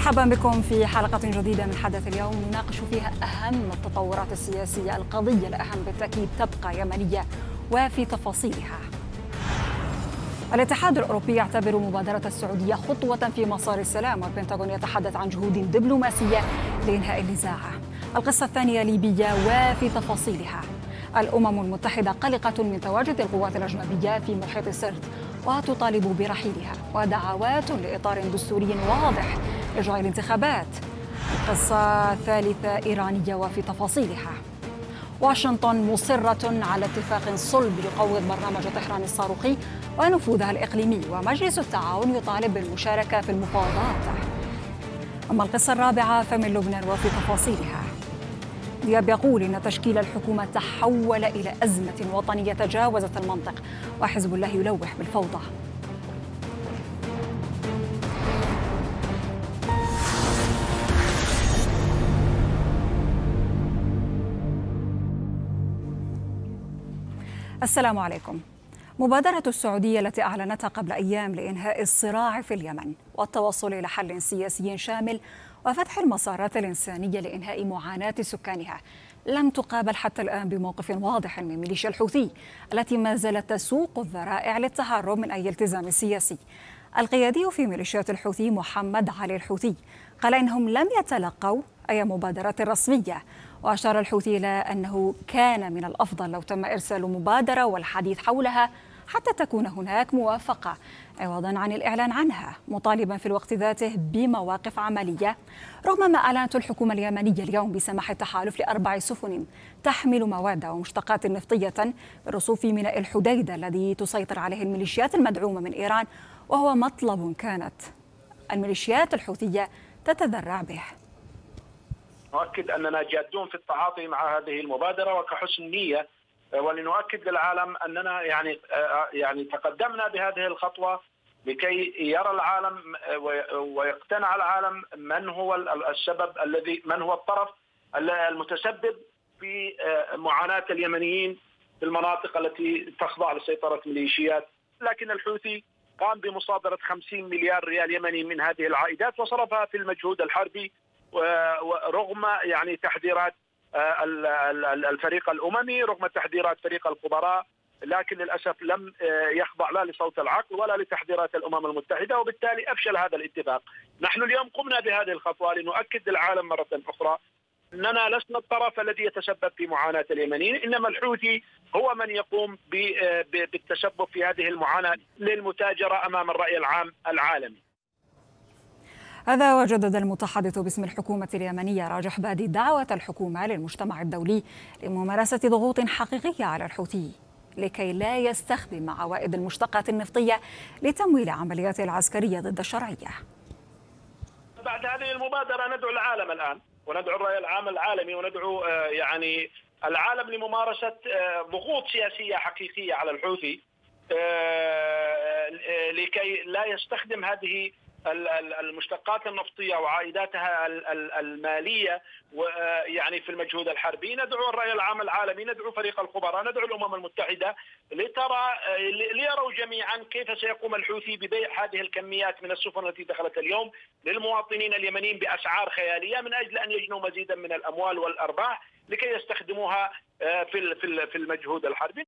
مرحبا بكم في حلقة جديدة من حدث اليوم نناقش فيها أهم التطورات السياسية القضية الأهم بالتأكيد تبقى يمنية وفي تفاصيلها الاتحاد الأوروبي يعتبر مبادرة السعودية خطوة في مسار السلام والبنتاغون يتحدث عن جهود دبلوماسية لإنهاء النزاع القصة الثانية ليبية وفي تفاصيلها الأمم المتحدة قلقة من تواجد القوات الأجنبية في محيط السرد وتطالب برحيلها ودعوات لإطار دستوري واضح إجراء الانتخابات قصة ثالثة إيرانية وفي تفاصيلها واشنطن مصرة على اتفاق صلب يقوض برنامج طهران الصاروخي ونفوذها الإقليمي ومجلس التعاون يطالب بالمشاركة في المفاوضات أما القصة الرابعة فمن لبنان وفي تفاصيلها دياب يقول إن تشكيل الحكومة تحول إلى أزمة وطنية تجاوزت المنطق وحزب الله يلوح بالفوضى السلام عليكم مبادرة السعودية التي أعلنتها قبل أيام لإنهاء الصراع في اليمن والتوصل إلى حل سياسي شامل وفتح المسارات الإنسانية لإنهاء معاناة سكانها لم تقابل حتى الآن بموقف واضح من ميليشيا الحوثي التي ما زالت تسوق الذرائع للتهرب من أي التزام سياسي القيادي في ميليشيات الحوثي محمد علي الحوثي قال إنهم لم يتلقوا أي مبادرات رسمية وأشار الحوثي إلى أنه كان من الأفضل لو تم إرسال مبادرة والحديث حولها حتى تكون هناك موافقة عوضا عن الإعلان عنها مطالبا في الوقت ذاته بمواقف عملية رغم ما أعلنت الحكومة اليمنية اليوم بسماح التحالف لأربع سفن تحمل مواد ومشتقات نفطية رصوف ميناء الحديدة الذي تسيطر عليه الميليشيات المدعومة من إيران وهو مطلب كانت الميليشيات الحوثية تتذرع به نؤكد أننا جادون في التعاطي مع هذه المبادرة وكحسن نية آه، ولنؤكد للعالم أننا يعني آه، آه، يعني تقدمنا بهذه الخطوة لكي يرى العالم ويقتنع العالم من هو السبب الذي من هو الطرف المتسبب في معاناة اليمنيين في المناطق التي تخضع لسيطرة ميليشيات لكن الحوثي قام بمصادرة 50 مليار ريال يمني من هذه العائدات وصرفها في المجهود الحربي رغم يعني تحذيرات آه، الفريق الاممي رغم تحذيرات فريق الخبراء لكن للاسف لم آه، يخضع لا لصوت العقل ولا لتحذيرات الامم المتحده وبالتالي افشل هذا الاتفاق. نحن اليوم قمنا بهذه الخطوه لنؤكد للعالم مره اخرى اننا لسنا الطرف الذي يتسبب في معاناه اليمنيين، انما الحوثي هو من يقوم آه، بالتسبب في هذه المعاناه للمتاجره امام الراي العام العالمي. هذا وجدد المتحدث باسم الحكومة اليمنية راجح بادي دعوة الحكومة للمجتمع الدولي لممارسة ضغوط حقيقية على الحوثي لكي لا يستخدم عوائد المشتقات النفطية لتمويل عملياته العسكرية ضد الشرعية بعد هذه المبادرة ندعو العالم الآن وندعو الرأي العام العالمي وندعو آه، يعني العالم لممارسة آه، ضغوط سياسية حقيقية على الحوثي آه، لكي لا يستخدم هذه المشتقات النفطيه وعائداتها الماليه آه، يعني في المجهود الحربي ندعو الراي العام العالمي ندعو فريق الخبراء ندعو الامم المتحده لترى آه، ليروا جميعا كيف سيقوم الحوثي ببيع هذه الكميات من السفن التي دخلت اليوم للمواطنين اليمنيين باسعار خياليه من اجل ان يجنوا مزيدا من الاموال والارباح لكي يستخدموها آه، في في المجهود الحربي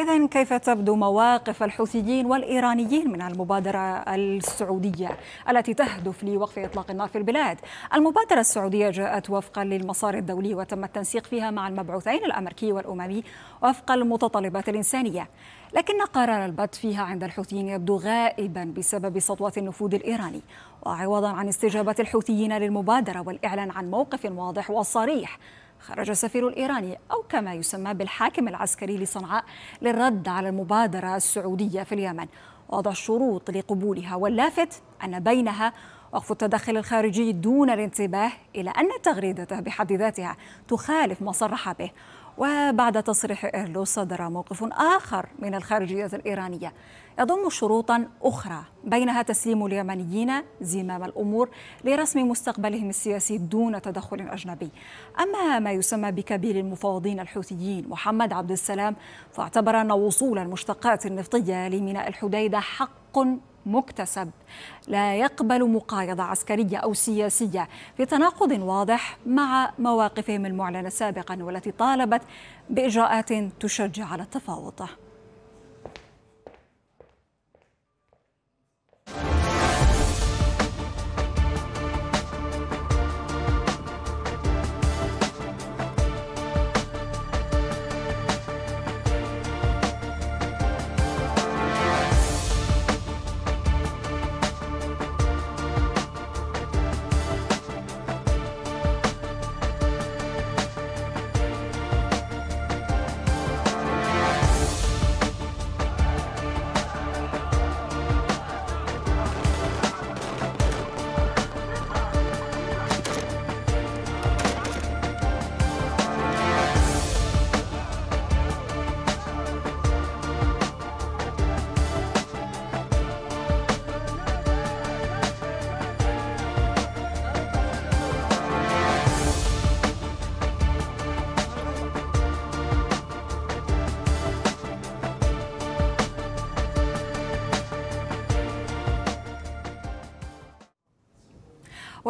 إذا كيف تبدو مواقف الحوثيين والإيرانيين من المبادرة السعودية التي تهدف لوقف إطلاق النار في البلاد؟ المبادرة السعودية جاءت وفقا للمسار الدولي وتم التنسيق فيها مع المبعوثين الأمريكي والأممي وفق المتطلبات الإنسانية، لكن قرار البت فيها عند الحوثيين يبدو غائبا بسبب سطوة النفوذ الإيراني، وعوضا عن استجابة الحوثيين للمبادرة والإعلان عن موقف واضح وصريح خرج السفير الإيراني أو كما يسمى بالحاكم العسكري لصنعاء للرد على المبادرة السعودية في اليمن وضع الشروط لقبولها واللافت أن بينها وقف التدخل الخارجي دون الانتباه إلى أن تغريدته بحد ذاتها تخالف ما صرح به وبعد تصريح إيرلو صدر موقف آخر من الخارجية الإيرانية يضم شروطا أخرى بينها تسليم اليمنيين زمام الأمور لرسم مستقبلهم السياسي دون تدخل أجنبي أما ما يسمى بكبير المفاوضين الحوثيين محمد عبد السلام فاعتبر أن وصول المشتقات النفطية لميناء الحديدة حق مكتسب لا يقبل مقايضة عسكرية أو سياسية في تناقض واضح مع مواقفهم المعلنة سابقا والتي طالبت بإجراءات تشجع على التفاوض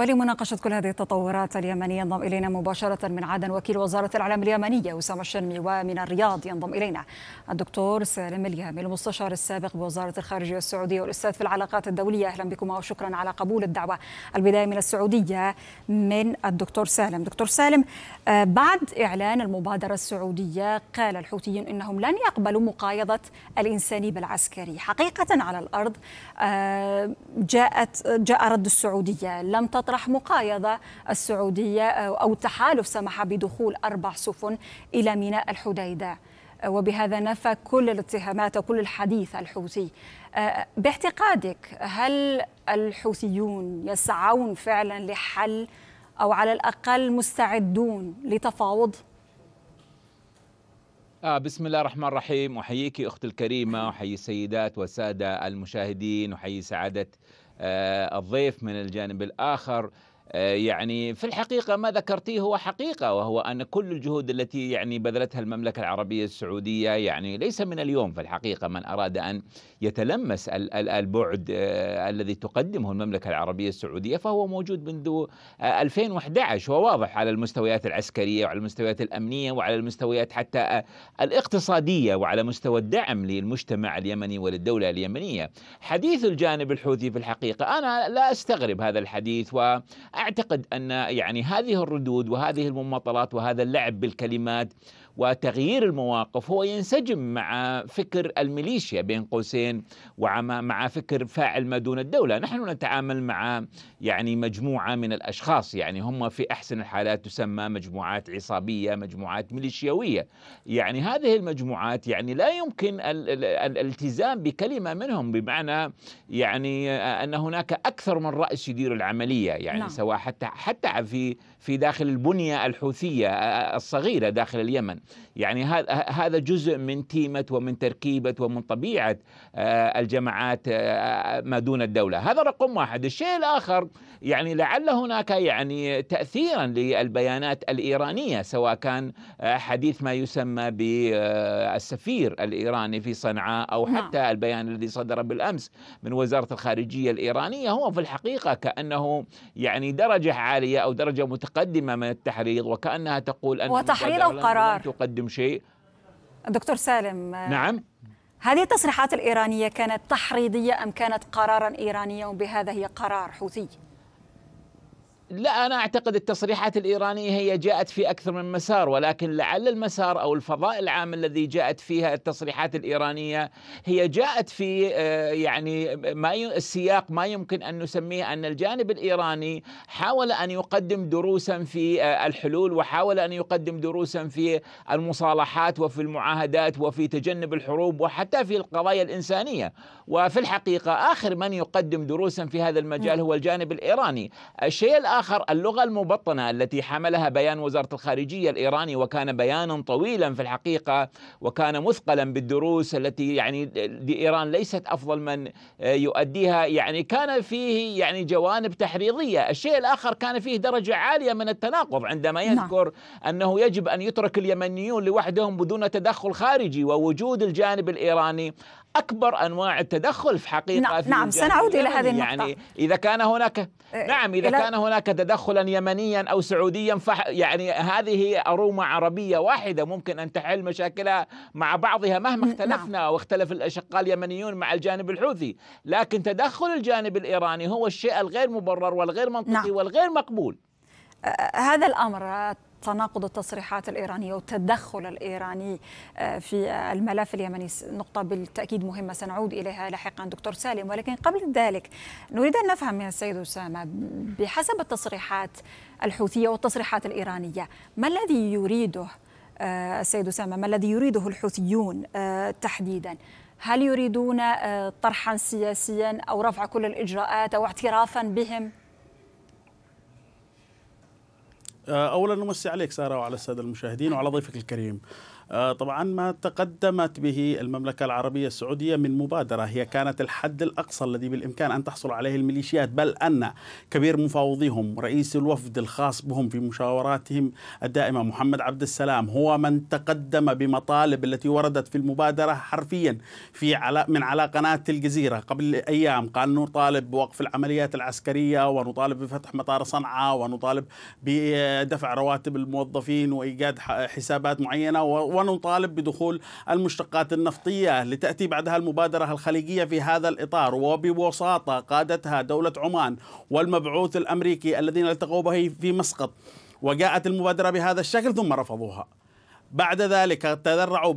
ولمناقشة كل هذه التطورات اليمنية ينضم إلينا مباشرة من عدن وكيل وزارة الإعلام اليمنية وسام الشنمي ومن الرياض ينضم إلينا الدكتور سالم اليامي المستشار السابق بوزارة الخارجية السعودية والأستاذ في العلاقات الدولية أهلا بكما وشكرا على قبول الدعوة البداية من السعودية من الدكتور سالم دكتور سالم آه، بعد إعلان المبادرة السعودية قال الحوثيون إنهم لن يقبلوا مقايضة الإنساني بالعسكري حقيقة على الأرض آه، جاءت جاء رد السعودية لم تطع تطرح مقايضة السعودية أو التحالف سمح بدخول أربع سفن إلى ميناء الحديدة وبهذا نفى كل الاتهامات وكل الحديث الحوثي أه، باعتقادك هل الحوثيون يسعون فعلا لحل أو على الأقل مستعدون لتفاوض؟ آه بسم الله الرحمن الرحيم أحييك أختي الكريمة أحيي السيدات والسادة المشاهدين أحيي سعادة آه، الضيف من الجانب الآخر آه، يعني في الحقيقة ما ذكرتيه هو حقيقة وهو أن كل الجهود التي يعني بذلتها المملكة العربية السعودية يعني ليس من اليوم في الحقيقة من أراد أن يتلمس البعد آه، الذي تقدمه المملكة العربية السعودية فهو موجود منذ 2011 آه، وواضح على المستويات العسكرية وعلى المستويات الأمنية وعلى المستويات حتى الاقتصادية وعلى مستوى الدعم للمجتمع اليمني وللدولة اليمنية حديث الجانب الحوثي في الحقيقة أنا لا أستغرب هذا الحديث و اعتقد ان يعني هذه الردود وهذه المماطلات وهذا اللعب بالكلمات وتغيير المواقف هو ينسجم مع فكر الميليشيا بين قوسين ومع فكر فاعل ما دون الدولة نحن نتعامل مع يعني مجموعة من الأشخاص يعني هم في أحسن الحالات تسمى مجموعات عصابية مجموعات ميليشياوية يعني هذه المجموعات يعني لا يمكن الالتزام بكلمة منهم بمعنى يعني أن هناك أكثر من رأس يدير العملية يعني لا. نعم. سواء حتى حتى في في داخل البنية الحوثية الصغيرة داخل اليمن يعني هذا جزء من تيمة ومن تركيبة ومن طبيعة الجماعات ما دون الدولة هذا رقم واحد الشيء الآخر يعني لعل هناك يعني تأثيرا للبيانات الإيرانية سواء كان حديث ما يسمى بالسفير الإيراني في صنعاء أو نعم. حتى البيان الذي صدر بالأمس من وزارة الخارجية الإيرانية هو في الحقيقة كأنه يعني درجة عالية أو درجة متخصصة متقدمة من التحريض وكأنها تقول أن وتحريض القرار قرار تقدم شيء دكتور سالم نعم هذه التصريحات الإيرانية كانت تحريضية أم كانت قرارا إيرانيا وبهذا هي قرار حوثي لا انا اعتقد التصريحات الايرانيه هي جاءت في اكثر من مسار ولكن لعل المسار او الفضاء العام الذي جاءت فيها التصريحات الايرانيه هي جاءت في آه، يعني ما السياق ما يمكن ان نسميه ان الجانب الايراني حاول ان يقدم دروسا في آه، الحلول وحاول ان يقدم دروسا في المصالحات وفي المعاهدات وفي تجنب الحروب وحتى في القضايا الانسانيه وفي الحقيقه اخر من يقدم دروسا في هذا المجال هو الجانب الايراني الشيء الاخر الآخر اللغة المبطنة التي حملها بيان وزارة الخارجية الإيراني وكان بيانا طويلا في الحقيقة وكان مثقلا بالدروس التي يعني لإيران ليست أفضل من آه، يؤديها يعني كان فيه يعني جوانب تحريضية الشيء الآخر كان فيه درجة عالية من التناقض عندما نعم. يذكر أنه يجب أن يترك اليمنيون لوحدهم بدون تدخل خارجي ووجود الجانب الإيراني اكبر انواع التدخل في حقيقه نعم, في نعم سنعود الى هذه النقطه يعني اذا كان هناك إيه، نعم اذا كان هناك تدخلا يمنيا او سعوديا فح يعني هذه ارومه عربيه واحده ممكن ان تحل مشاكلها مع بعضها مهما اختلفنا نعم. واختلف الاشقاء اليمنيون مع الجانب الحوثي لكن تدخل الجانب الايراني هو الشيء الغير مبرر والغير منطقي نعم. والغير مقبول آه، هذا الامر تناقض التصريحات الإيرانية والتدخل الإيراني آه، في آه، الملف اليمني نقطة بالتأكيد مهمة سنعود إليها لاحقا دكتور سالم ولكن قبل ذلك نريد أن نفهم من السيد أسامة بحسب التصريحات الحوثية والتصريحات الإيرانية ما الذي يريده السيد آه، أسامة ما الذي يريده الحوثيون تحديدا هل يريدون طرحا سياسيا أو رفع كل الإجراءات أو اعترافا بهم؟ آه، اولا نمسي عليك ساره وعلى الساده المشاهدين وعلى ضيفك الكريم آه، طبعا ما تقدمت به المملكة العربية السعودية من مبادرة هي كانت الحد الأقصى الذي بالإمكان أن تحصل عليه الميليشيات بل أن كبير مفاوضيهم رئيس الوفد الخاص بهم في مشاوراتهم الدائمة محمد عبد السلام هو من تقدم بمطالب التي وردت في المبادرة حرفيا في على من على قناة الجزيرة قبل أيام قال نطالب بوقف العمليات العسكرية ونطالب بفتح مطار صنعاء ونطالب بدفع رواتب الموظفين وإيجاد حسابات معينة و ونطالب بدخول المشتقات النفطية لتأتي بعدها المبادرة الخليجية في هذا الإطار وبوساطة قادتها دولة عمان والمبعوث الأمريكي الذين التقوا به في مسقط وجاءت المبادرة بهذا الشكل ثم رفضوها بعد ذلك تذرعوا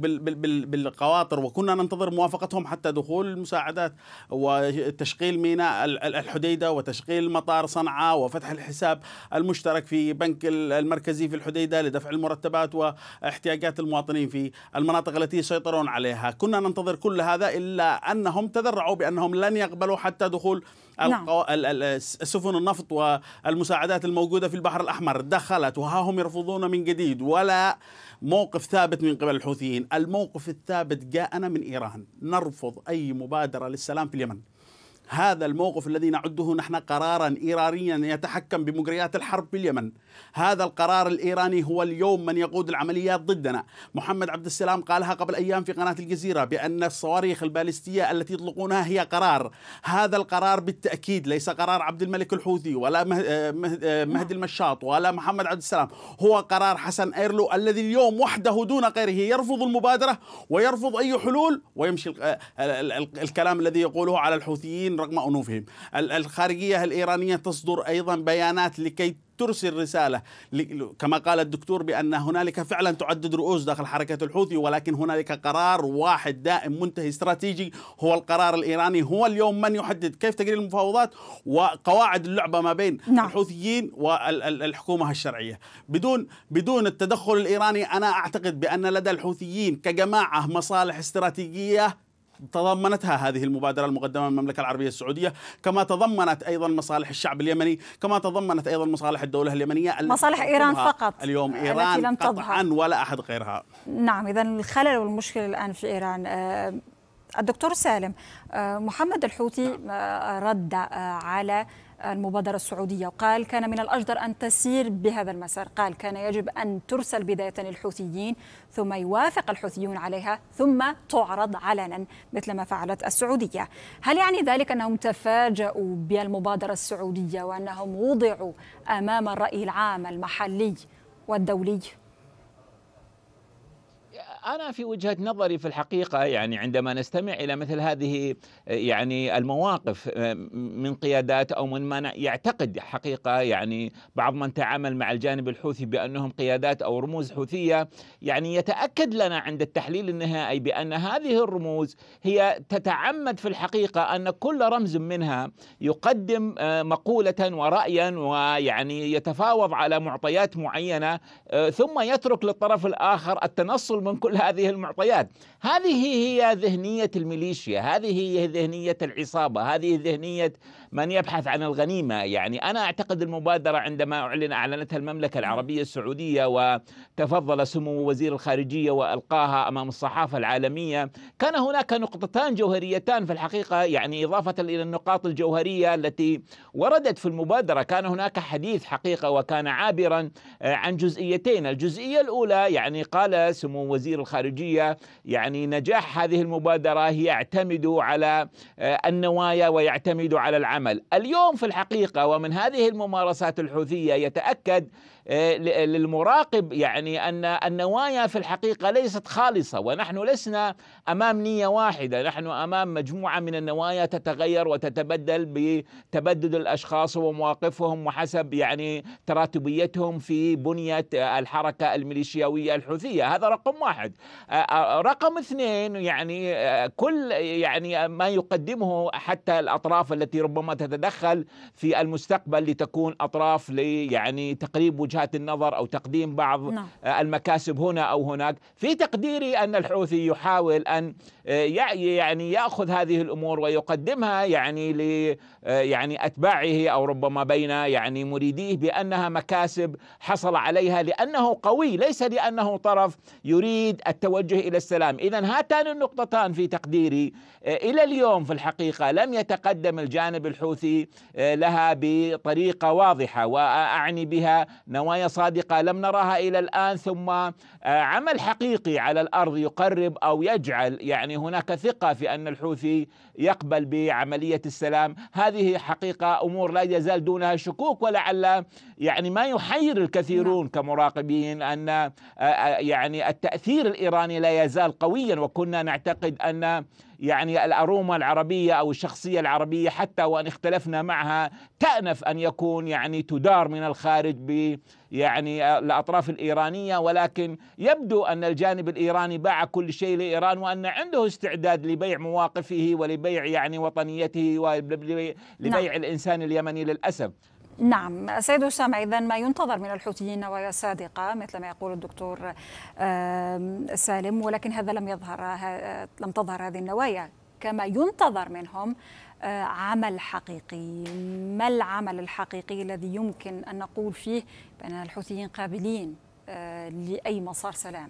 بالقواطر وكنا ننتظر موافقتهم حتى دخول المساعدات وتشغيل ميناء الحديده وتشغيل مطار صنعاء وفتح الحساب المشترك في بنك المركزي في الحديده لدفع المرتبات واحتياجات المواطنين في المناطق التي يسيطرون عليها، كنا ننتظر كل هذا الا انهم تذرعوا بانهم لن يقبلوا حتى دخول نعم. السفن النفط والمساعدات الموجوده في البحر الاحمر دخلت وها هم يرفضون من جديد ولا موقف ثابت من قبل الحوثيين الموقف الثابت جاءنا من إيران نرفض أي مبادرة للسلام في اليمن هذا الموقف الذي نعده نحن قرارا إيرانيا يتحكم بمجريات الحرب في اليمن هذا القرار الإيراني هو اليوم من يقود العمليات ضدنا محمد عبد السلام قالها قبل أيام في قناة الجزيرة بأن الصواريخ البالستية التي يطلقونها هي قرار هذا القرار بالتأكيد ليس قرار عبد الملك الحوثي ولا آه، آه، مهدي نعم. المشاط ولا محمد عبد السلام هو قرار حسن ايرلو الذي اليوم وحده دون غيره يرفض المبادره ويرفض اي حلول ويمشي آه، الكلام الذي يقوله على الحوثيين رغم أنوفهم الخارجية الإيرانية تصدر أيضا بيانات لكي ترسل رسالة كما قال الدكتور بأن هنالك فعلا تعدد رؤوس داخل حركة الحوثي ولكن هنالك قرار واحد دائم منتهي استراتيجي هو القرار الإيراني هو اليوم من يحدد كيف تجري المفاوضات وقواعد اللعبة ما بين نعم. الحوثيين والحكومة الشرعية بدون بدون التدخل الإيراني أنا أعتقد بأن لدى الحوثيين كجماعة مصالح استراتيجية تضمنتها هذه المبادرة المقدمة من المملكة العربية السعودية كما تضمنت أيضا مصالح الشعب اليمني كما تضمنت أيضا مصالح الدولة اليمنية مصالح إيران فقط اليوم إيران لم قطعا ولا أحد غيرها نعم إذا الخلل والمشكلة الآن في إيران آه، الدكتور سالم آه، محمد الحوثي نعم. آه، رد على المبادرة السعودية وقال كان من الأجدر أن تسير بهذا المسار قال كان يجب أن ترسل بداية للحوثيين ثم يوافق الحوثيون عليها ثم تعرض علنا مثل ما فعلت السعودية هل يعني ذلك أنهم تفاجأوا بالمبادرة السعودية وأنهم وضعوا أمام الرأي العام المحلي والدولي؟ أنا في وجهة نظري في الحقيقة يعني عندما نستمع إلى مثل هذه يعني المواقف آه، من قيادات أو من من يعتقد حقيقة يعني بعض من تعامل مع الجانب الحوثي بأنهم قيادات أو رموز حوثية يعني يتأكد لنا عند التحليل النهائي بأن هذه الرموز هي تتعمد في الحقيقة أن كل رمز منها يقدم آه، مقولة ورأيا ويعني يتفاوض على معطيات معينة آه، ثم يترك للطرف الآخر التنصل من كل كل هذه المعطيات هذه هي ذهنية الميليشيا هذه هي ذهنية العصابة هذه ذهنية من يبحث عن الغنيمة يعني أنا أعتقد المبادرة عندما أعلن أعلنتها المملكة العربية السعودية وتفضل سمو وزير الخارجية وألقاها أمام الصحافة العالمية كان هناك نقطتان جوهريتان في الحقيقة يعني إضافة إلى النقاط الجوهرية التي وردت في المبادرة كان هناك حديث حقيقة وكان عابرا آه، عن جزئيتين الجزئية الأولى يعني قال سمو وزير الخارجية يعني نجاح هذه المبادرة يعتمد على آه، النوايا ويعتمد على العمل اليوم في الحقيقة ومن هذه الممارسات الحوثية يتأكد آه، للمراقب يعني أن النوايا في الحقيقة ليست خالصة ونحن لسنا أمام نية واحدة نحن أمام مجموعة من النوايا تتغير وتتبدل بتبدد الأشخاص ومواقفهم وحسب يعني تراتبيتهم في بنية الحركة الميليشياوية الحوثية هذا رقم واحد آه، آه، رقم اثنين يعني كل يعني ما يقدمه حتى الأطراف التي ربما تتدخل في المستقبل لتكون أطراف يعني تقريب وجه وجهات النظر أو تقديم بعض نعم. المكاسب هنا أو هناك في تقديري أن الحوثي يحاول أن آه، يعني ياخذ هذه الامور ويقدمها يعني ل آه، يعني اتباعه او ربما بين يعني مريديه بانها مكاسب حصل عليها لانه قوي ليس لانه طرف يريد التوجه الى السلام، اذا هاتان النقطتان في تقديري آه، الى اليوم في الحقيقه لم يتقدم الجانب الحوثي لها بطريقه واضحه واعني بها نوايا صادقه لم نراها الى الان ثم عمل حقيقي على الارض يقرب او يجعل يعني يعني هناك ثقة في أن الحوثي يقبل بعملية السلام هذه حقيقة أمور لا يزال دونها شكوك ولعل يعني ما يحير الكثيرون نعم. كمراقبين أن آه، آه، يعني التأثير الإيراني لا يزال قويا وكنا نعتقد أن يعني الأرومة العربية أو الشخصية العربية حتى وإن اختلفنا معها تأنف أن يكون يعني تدار من الخارج ب يعني آه، الأطراف الإيرانية ولكن يبدو أن الجانب الإيراني باع كل شيء لإيران وأن عنده استعداد لبيع مواقفه ولبيع لبيع يعني وطنيته ولبيع نعم. الإنسان اليمني للأسف نعم سيد أسامة إذا ما ينتظر من الحوثيين نوايا صادقة مثل ما يقول الدكتور سالم ولكن هذا لم يظهر لم تظهر هذه النوايا كما ينتظر منهم آه، عمل حقيقي ما العمل الحقيقي الذي يمكن أن نقول فيه بأن الحوثيين قابلين آه، لأي مسار سلام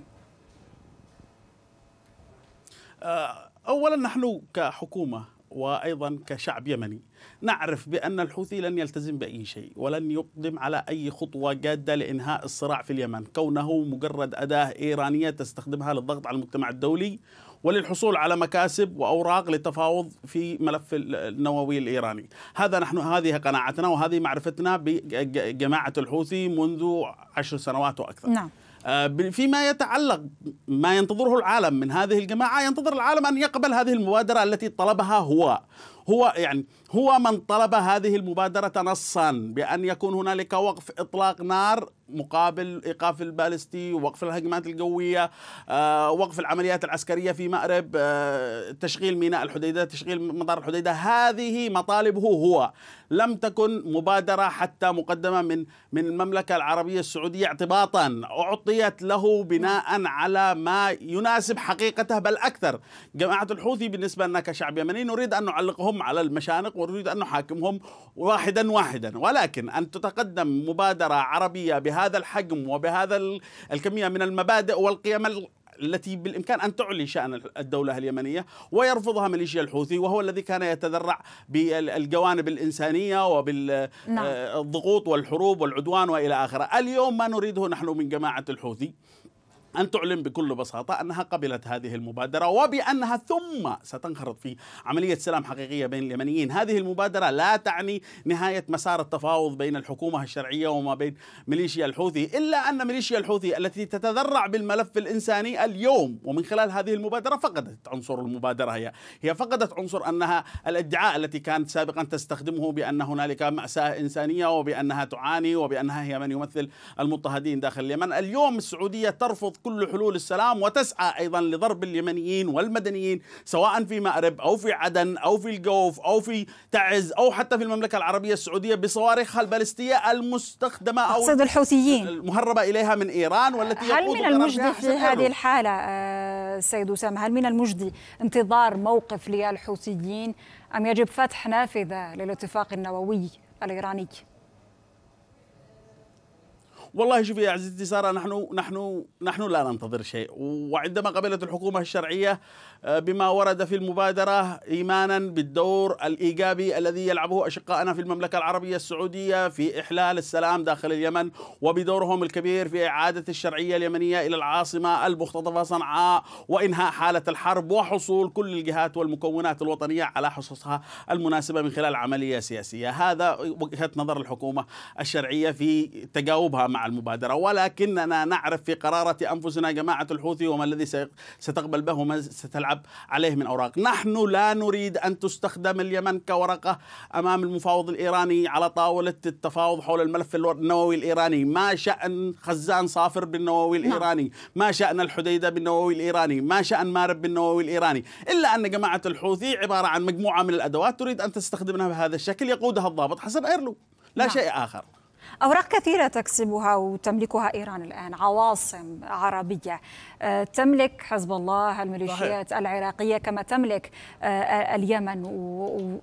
آه، اولا نحن كحكومه وايضا كشعب يمني نعرف بان الحوثي لن يلتزم باي شيء ولن يقدم على اي خطوه جاده لانهاء الصراع في اليمن كونه مجرد اداه ايرانيه تستخدمها للضغط على المجتمع الدولي وللحصول على مكاسب واوراق للتفاوض في ملف النووي الايراني، هذا نحن هذه قناعتنا وهذه معرفتنا بجماعه الحوثي منذ عشر سنوات واكثر. نعم. آه، فيما يتعلق ما ينتظره العالم من هذه الجماعة ينتظر العالم أن يقبل هذه المبادرة التي طلبها هو هو يعني هو من طلب هذه المبادرة نصا بأن يكون هنالك وقف إطلاق نار مقابل إيقاف البالستي ووقف الهجمات الجوية آه، وقف العمليات العسكرية في مأرب آه، تشغيل ميناء الحديدة تشغيل مطار الحديدة هذه مطالبه هو لم تكن مبادرة حتى مقدمة من من المملكة العربية السعودية اعتباطا أعطيت له بناء على ما يناسب حقيقته بل أكثر جماعة الحوثي بالنسبة لنا كشعب يمني نريد أن نعلقهم هم على المشانق ونريد أن نحاكمهم واحدا واحدا ولكن أن تتقدم مبادرة عربية بهذا الحجم وبهذا الكمية من المبادئ والقيم التي بالامكان ان تعلي شان الدوله اليمنيه ويرفضها ميليشيا الحوثي وهو الذي كان يتذرع بالجوانب الانسانيه وبالضغوط نعم. آه، والحروب والعدوان والى اخره، اليوم ما نريده نحن من جماعه الحوثي أن تعلن بكل بساطة أنها قبلت هذه المبادرة وبأنها ثم ستنخرط في عملية سلام حقيقية بين اليمنيين هذه المبادرة لا تعني نهاية مسار التفاوض بين الحكومة الشرعية وما بين ميليشيا الحوثي إلا أن ميليشيا الحوثي التي تتذرع بالملف الإنساني اليوم ومن خلال هذه المبادرة فقدت عنصر المبادرة هي هي فقدت عنصر أنها الادعاء التي كانت سابقا تستخدمه بأن هنالك مأساة إنسانية وبأنها تعاني وبأنها هي من يمثل المضطهدين داخل اليمن اليوم السعودية ترفض كل حلول السلام وتسعى أيضا لضرب اليمنيين والمدنيين سواء في مأرب أو في عدن أو في الجوف أو في تعز أو حتى في المملكة العربية السعودية بصواريخها البالستية المستخدمة أو تقصد الحوثيين المهربة إليها من إيران والتي هل من المجدي في هذه الحالة آه، سيد أسامة هل من المجدي انتظار موقف للحوثيين أم يجب فتح نافذة للاتفاق النووي الإيراني؟ والله شوف يا عزيزتي ساره نحن نحن نحن لا ننتظر شيء وعندما قبلت الحكومه الشرعيه آه، بما ورد في المبادرة إيمانا بالدور الإيجابي الذي يلعبه أشقائنا في المملكة العربية السعودية في إحلال السلام داخل اليمن وبدورهم الكبير في إعادة الشرعية اليمنية إلى العاصمة المختطفة صنعاء وإنهاء حالة الحرب وحصول كل الجهات والمكونات الوطنية على حصصها المناسبة من خلال عملية سياسية هذا وجهة نظر الحكومة الشرعية في تجاوبها مع المبادرة ولكننا نعرف في قرارة أنفسنا جماعة الحوثي وما الذي ستقبل به وما ستلعب الشعب عليه من أوراق نحن لا نريد أن تستخدم اليمن كورقة أمام المفاوض الإيراني على طاولة التفاوض حول الملف النووي الإيراني ما شأن خزان صافر بالنووي نعم. الإيراني ما شأن الحديدة بالنووي الإيراني ما شأن مارب بالنووي الإيراني إلا أن جماعة الحوثي عبارة عن مجموعة من الأدوات تريد أن تستخدمها بهذا الشكل يقودها الضابط حسن أيرلو لا نعم. شيء آخر أوراق كثيرة تكسبها وتملكها إيران الآن عواصم عربية آه، تملك حزب الله الميليشيات العراقية كما تملك آه، اليمن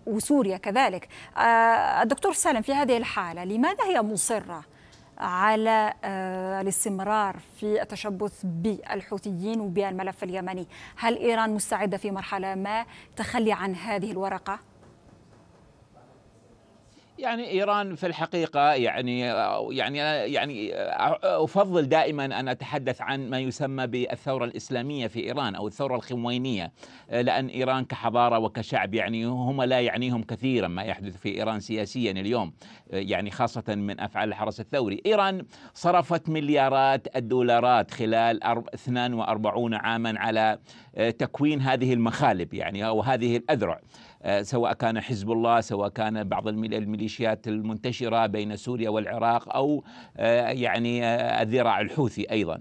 وسوريا كذلك آه، الدكتور سالم في هذه الحالة لماذا هي مصرة على الاستمرار في التشبث بالحوثيين وبالملف اليمني هل إيران مستعدة في مرحلة ما تخلي عن هذه الورقة؟ يعني ايران في الحقيقه يعني يعني يعني افضل دائما ان اتحدث عن ما يسمى بالثوره الاسلاميه في ايران او الثوره الخمينيه لان ايران كحضاره وكشعب يعني هم لا يعنيهم كثيرا ما يحدث في ايران سياسيا اليوم يعني خاصه من افعال الحرس الثوري ايران صرفت مليارات الدولارات خلال 42 عاما على تكوين هذه المخالب يعني او هذه الاذرع آه، سواء كان حزب الله سواء كان بعض الميليشيات المنتشرة بين سوريا والعراق أو آه، يعني آه، الذراع الحوثي أيضا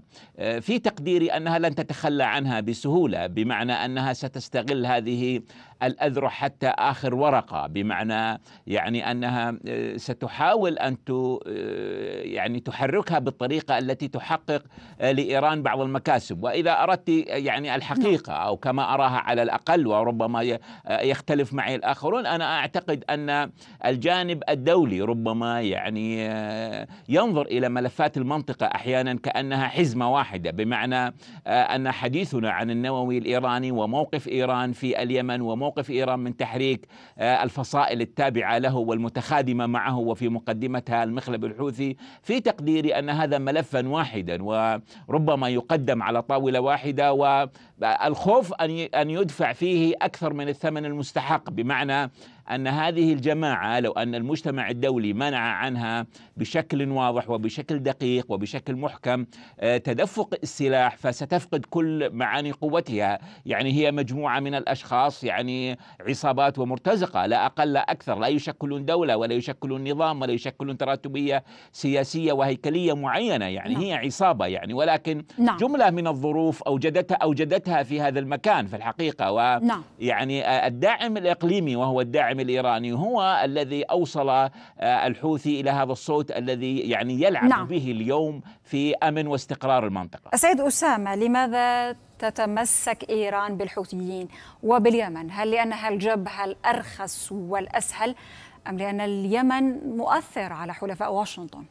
في تقديري أنها لن تتخلى عنها بسهولة بمعنى أنها ستستغل هذه الأذرع حتى آخر ورقة بمعنى يعني أنها آه، ستحاول أن آه، يعني تحركها بالطريقة التي تحقق آه، لإيران بعض المكاسب وإذا أردت يعني الحقيقة نعم. أو كما أراها على الأقل وربما يختلف معي الآخرون أنا أعتقد أن الجانب الدولي ربما يعني ينظر إلى ملفات المنطقة أحيانا كأنها حزمة واحدة بمعنى أن حديثنا عن النووي الإيراني وموقف إيران في اليمن وموقف موقف إيران من تحريك آه، الفصائل التابعة له والمتخادمة معه وفي مقدمتها المخلب الحوثي في تقديري أن هذا ملفا واحدا وربما يقدم على طاولة واحدة والخوف أن يدفع فيه أكثر من الثمن المستحق بمعنى أن هذه الجماعة لو أن المجتمع الدولي منع عنها بشكل واضح وبشكل دقيق وبشكل محكم آه، تدفق السلاح فستفقد كل معاني قوتها يعني هي مجموعة من الأشخاص يعني عصابات ومرتزقة لا أقل لا أكثر لا يشكلون دولة ولا يشكلون نظام ولا يشكلون تراتبية سياسية وهيكلية معينة يعني نعم. هي عصابة يعني ولكن نعم. جملة من الظروف أوجدتها أوجدتها في هذا المكان في الحقيقة ويعني نعم. آه، الداعم الإقليمي وهو الداعم الايراني هو الذي اوصل آه، الحوثي الى هذا الصوت الذي يعني يلعب نعم. به اليوم في امن واستقرار المنطقه. سيد اسامه لماذا تتمسك ايران بالحوثيين وباليمن؟ هل لانها الجبهه الارخص والاسهل ام لان اليمن مؤثر على حلفاء واشنطن؟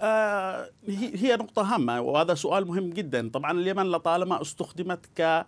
آه، هي نقطة هامة وهذا سؤال مهم جدا طبعا اليمن لطالما استخدمت ك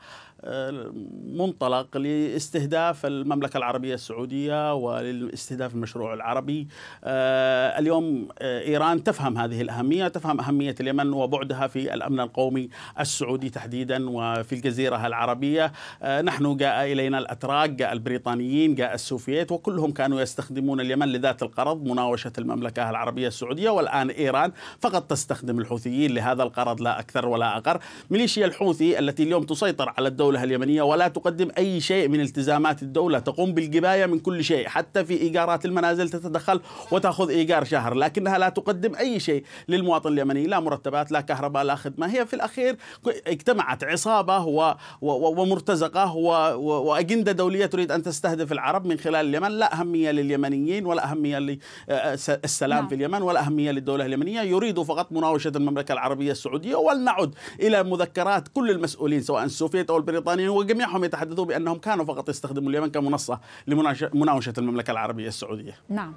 منطلق لاستهداف المملكة العربية السعودية ولاستهداف المشروع العربي آه، اليوم آه، إيران تفهم هذه الأهمية تفهم أهمية اليمن وبعدها في الأمن القومي السعودي تحديدا وفي الجزيرة العربية آه، نحن جاء إلينا الأتراك جاء البريطانيين جاء السوفيات وكلهم كانوا يستخدمون اليمن لذات القرض مناوشة المملكة العربية السعودية والآن إيران فقط تستخدم الحوثيين لهذا القرض لا أكثر ولا أقل ميليشيا الحوثي التي اليوم تسيطر على الدولة الدولة اليمنية ولا تقدم أي شيء من التزامات الدولة تقوم بالجباية من كل شيء حتى في إيجارات المنازل تتدخل وتأخذ إيجار شهر لكنها لا تقدم أي شيء للمواطن اليمني لا مرتبات لا كهرباء لا خدمة هي في الأخير اجتمعت عصابة و... و... ومرتزقة و... وأجندة دولية تريد أن تستهدف العرب من خلال اليمن لا أهمية لليمنيين ولا أهمية للسلام آه، آه، نعم. في اليمن ولا أهمية للدولة اليمنية يريد فقط مناوشة المملكة العربية السعودية ولنعد إلى مذكرات كل المسؤولين سواء السوفيت أو البريطانيين البريطانيين وجميعهم يتحدثوا بأنهم كانوا فقط يستخدموا اليمن كمنصة لمناوشة المملكة العربية السعودية نعم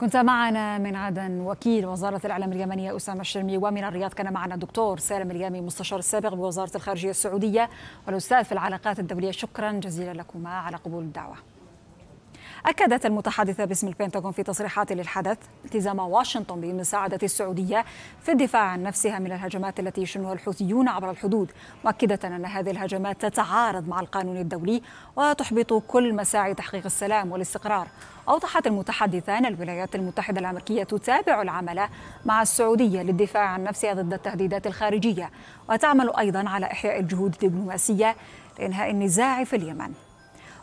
كنت معنا من عدن وكيل وزارة الإعلام اليمنية أسامة الشرمي ومن الرياض كان معنا الدكتور سالم اليامي مستشار السابق بوزارة الخارجية السعودية والأستاذ في العلاقات الدولية شكرا جزيلا لكما على قبول الدعوة أكدت المتحدثة باسم البنتاغون في تصريحات للحدث التزام واشنطن بمساعدة السعودية في الدفاع عن نفسها من الهجمات التي يشنها الحوثيون عبر الحدود مؤكدة أن هذه الهجمات تتعارض مع القانون الدولي وتحبط كل مساعي تحقيق السلام والاستقرار أوضحت المتحدثة أن الولايات المتحدة الأمريكية تتابع العمل مع السعودية للدفاع عن نفسها ضد التهديدات الخارجية وتعمل أيضا على إحياء الجهود الدبلوماسية لإنهاء النزاع في اليمن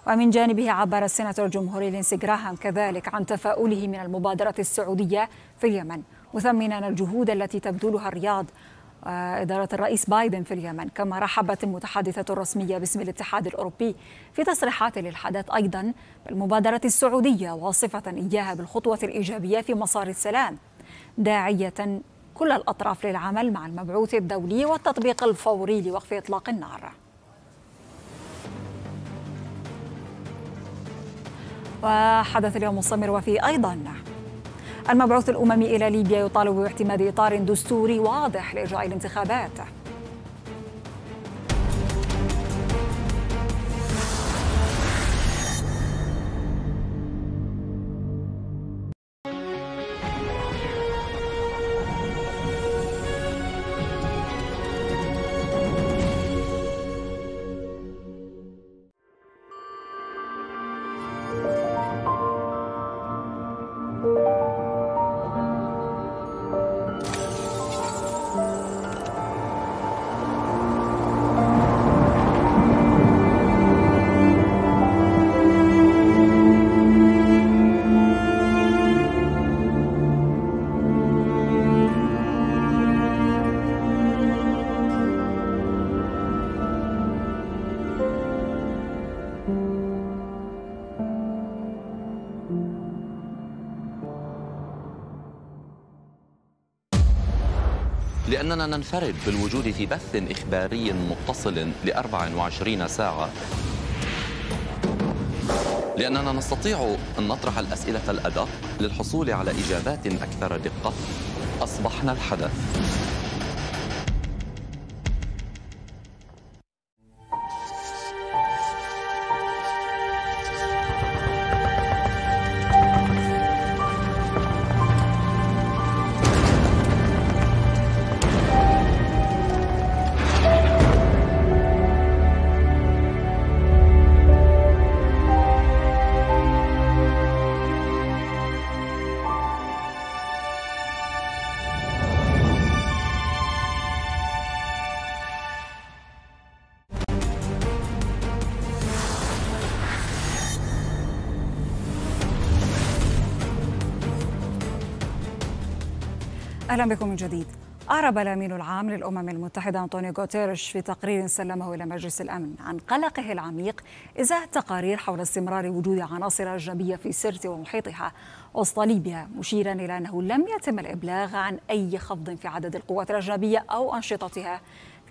ومن جانبه عبر السيناتور الجمهوري لينسي جراهام كذلك عن تفاؤله من المبادرة السعودية في اليمن مثمنا الجهود التي تبذلها الرياض آه، إدارة الرئيس بايدن في اليمن كما رحبت المتحدثة الرسمية باسم الاتحاد الأوروبي في تصريحات للحدث أيضا بالمبادرة السعودية واصفة إياها بالخطوة الإيجابية في مسار السلام داعية كل الأطراف للعمل مع المبعوث الدولي والتطبيق الفوري لوقف إطلاق النار وحدث اليوم مستمر وفي أيضا المبعوث الأممي إلى ليبيا يطالب باعتماد إطار دستوري واضح لإجراء الانتخابات أننا ننفرد بالوجود في بث إخباري متصل ل 24 ساعة لأننا نستطيع أن نطرح الأسئلة الأدق للحصول على إجابات أكثر دقة أصبحنا الحدث أهلا بكم من جديد أعرب الأمين العام للأمم المتحدة أنطونيو غوتيريش في تقرير سلمه إلى مجلس الأمن عن قلقه العميق إزاء تقارير حول استمرار وجود عناصر أجنبية في سرت ومحيطها وسط ليبيا مشيرا إلى أنه لم يتم الإبلاغ عن أي خفض في عدد القوات الأجنبية أو أنشطتها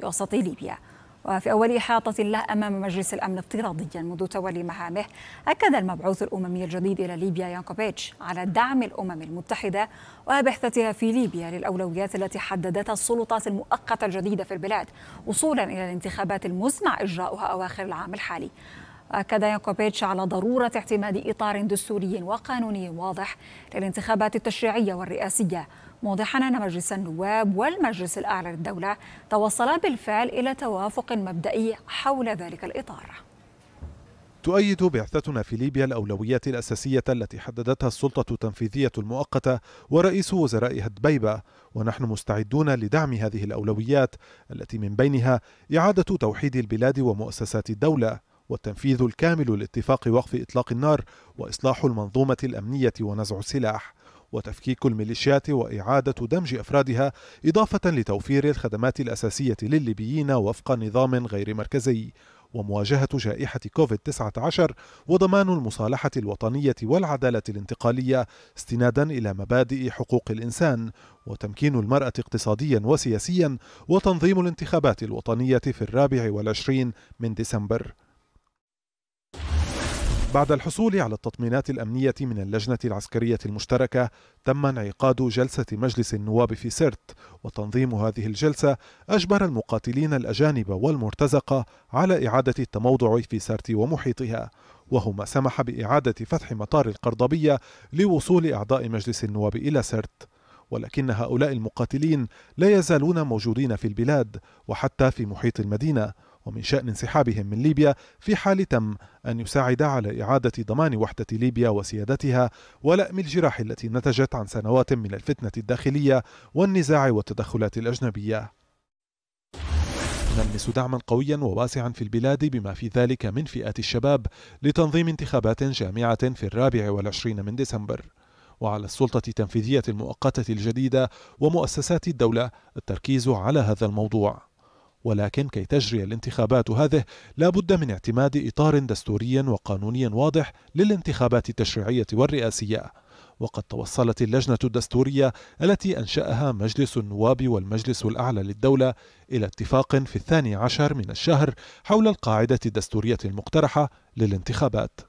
في وسط ليبيا وفي أول إحاطة له أمام مجلس الأمن افتراضيا منذ تولي مهامه أكد المبعوث الأممي الجديد إلى ليبيا يانكوفيتش على دعم الأمم المتحدة وبعثتها في ليبيا للأولويات التي حددتها السلطات المؤقتة الجديدة في البلاد وصولا إلى الانتخابات المزمع إجراؤها أواخر العام الحالي أكد يانكوفيتش على ضرورة اعتماد إطار دستوري وقانوني واضح للانتخابات التشريعية والرئاسية موضحا أن مجلس النواب والمجلس الأعلى للدولة توصلا بالفعل إلى توافق مبدئي حول ذلك الإطار تؤيد بعثتنا في ليبيا الأولويات الأساسية التي حددتها السلطة التنفيذية المؤقتة ورئيس وزرائها دبيبة ونحن مستعدون لدعم هذه الأولويات التي من بينها إعادة توحيد البلاد ومؤسسات الدولة والتنفيذ الكامل لاتفاق وقف إطلاق النار وإصلاح المنظومة الأمنية ونزع السلاح وتفكيك الميليشيات وإعادة دمج أفرادها إضافة لتوفير الخدمات الأساسية للليبيين وفق نظام غير مركزي ومواجهة جائحة كوفيد-19 وضمان المصالحة الوطنية والعدالة الانتقالية استنادا إلى مبادئ حقوق الإنسان وتمكين المرأة اقتصاديا وسياسيا وتنظيم الانتخابات الوطنية في الرابع والعشرين من ديسمبر بعد الحصول على التطمينات الأمنية من اللجنة العسكرية المشتركة تم انعقاد جلسة مجلس النواب في سرت وتنظيم هذه الجلسة أجبر المقاتلين الأجانب والمرتزقة على إعادة التموضع في سرت ومحيطها وهو ما سمح بإعادة فتح مطار القرضبية لوصول أعضاء مجلس النواب إلى سرت ولكن هؤلاء المقاتلين لا يزالون موجودين في البلاد وحتى في محيط المدينة ومن شأن انسحابهم من ليبيا في حال تم أن يساعد على إعادة ضمان وحدة ليبيا وسيادتها ولأم الجراح التي نتجت عن سنوات من الفتنة الداخلية والنزاع والتدخلات الأجنبية نلمس دعما قويا وواسعا في البلاد بما في ذلك من فئات الشباب لتنظيم انتخابات جامعة في الرابع والعشرين من ديسمبر وعلى السلطة التنفيذية المؤقتة الجديدة ومؤسسات الدولة التركيز على هذا الموضوع ولكن كي تجري الانتخابات هذه لا بد من اعتماد إطار دستوري وقانوني واضح للانتخابات التشريعية والرئاسية وقد توصلت اللجنة الدستورية التي أنشأها مجلس النواب والمجلس الأعلى للدولة إلى اتفاق في الثاني عشر من الشهر حول القاعدة الدستورية المقترحة للانتخابات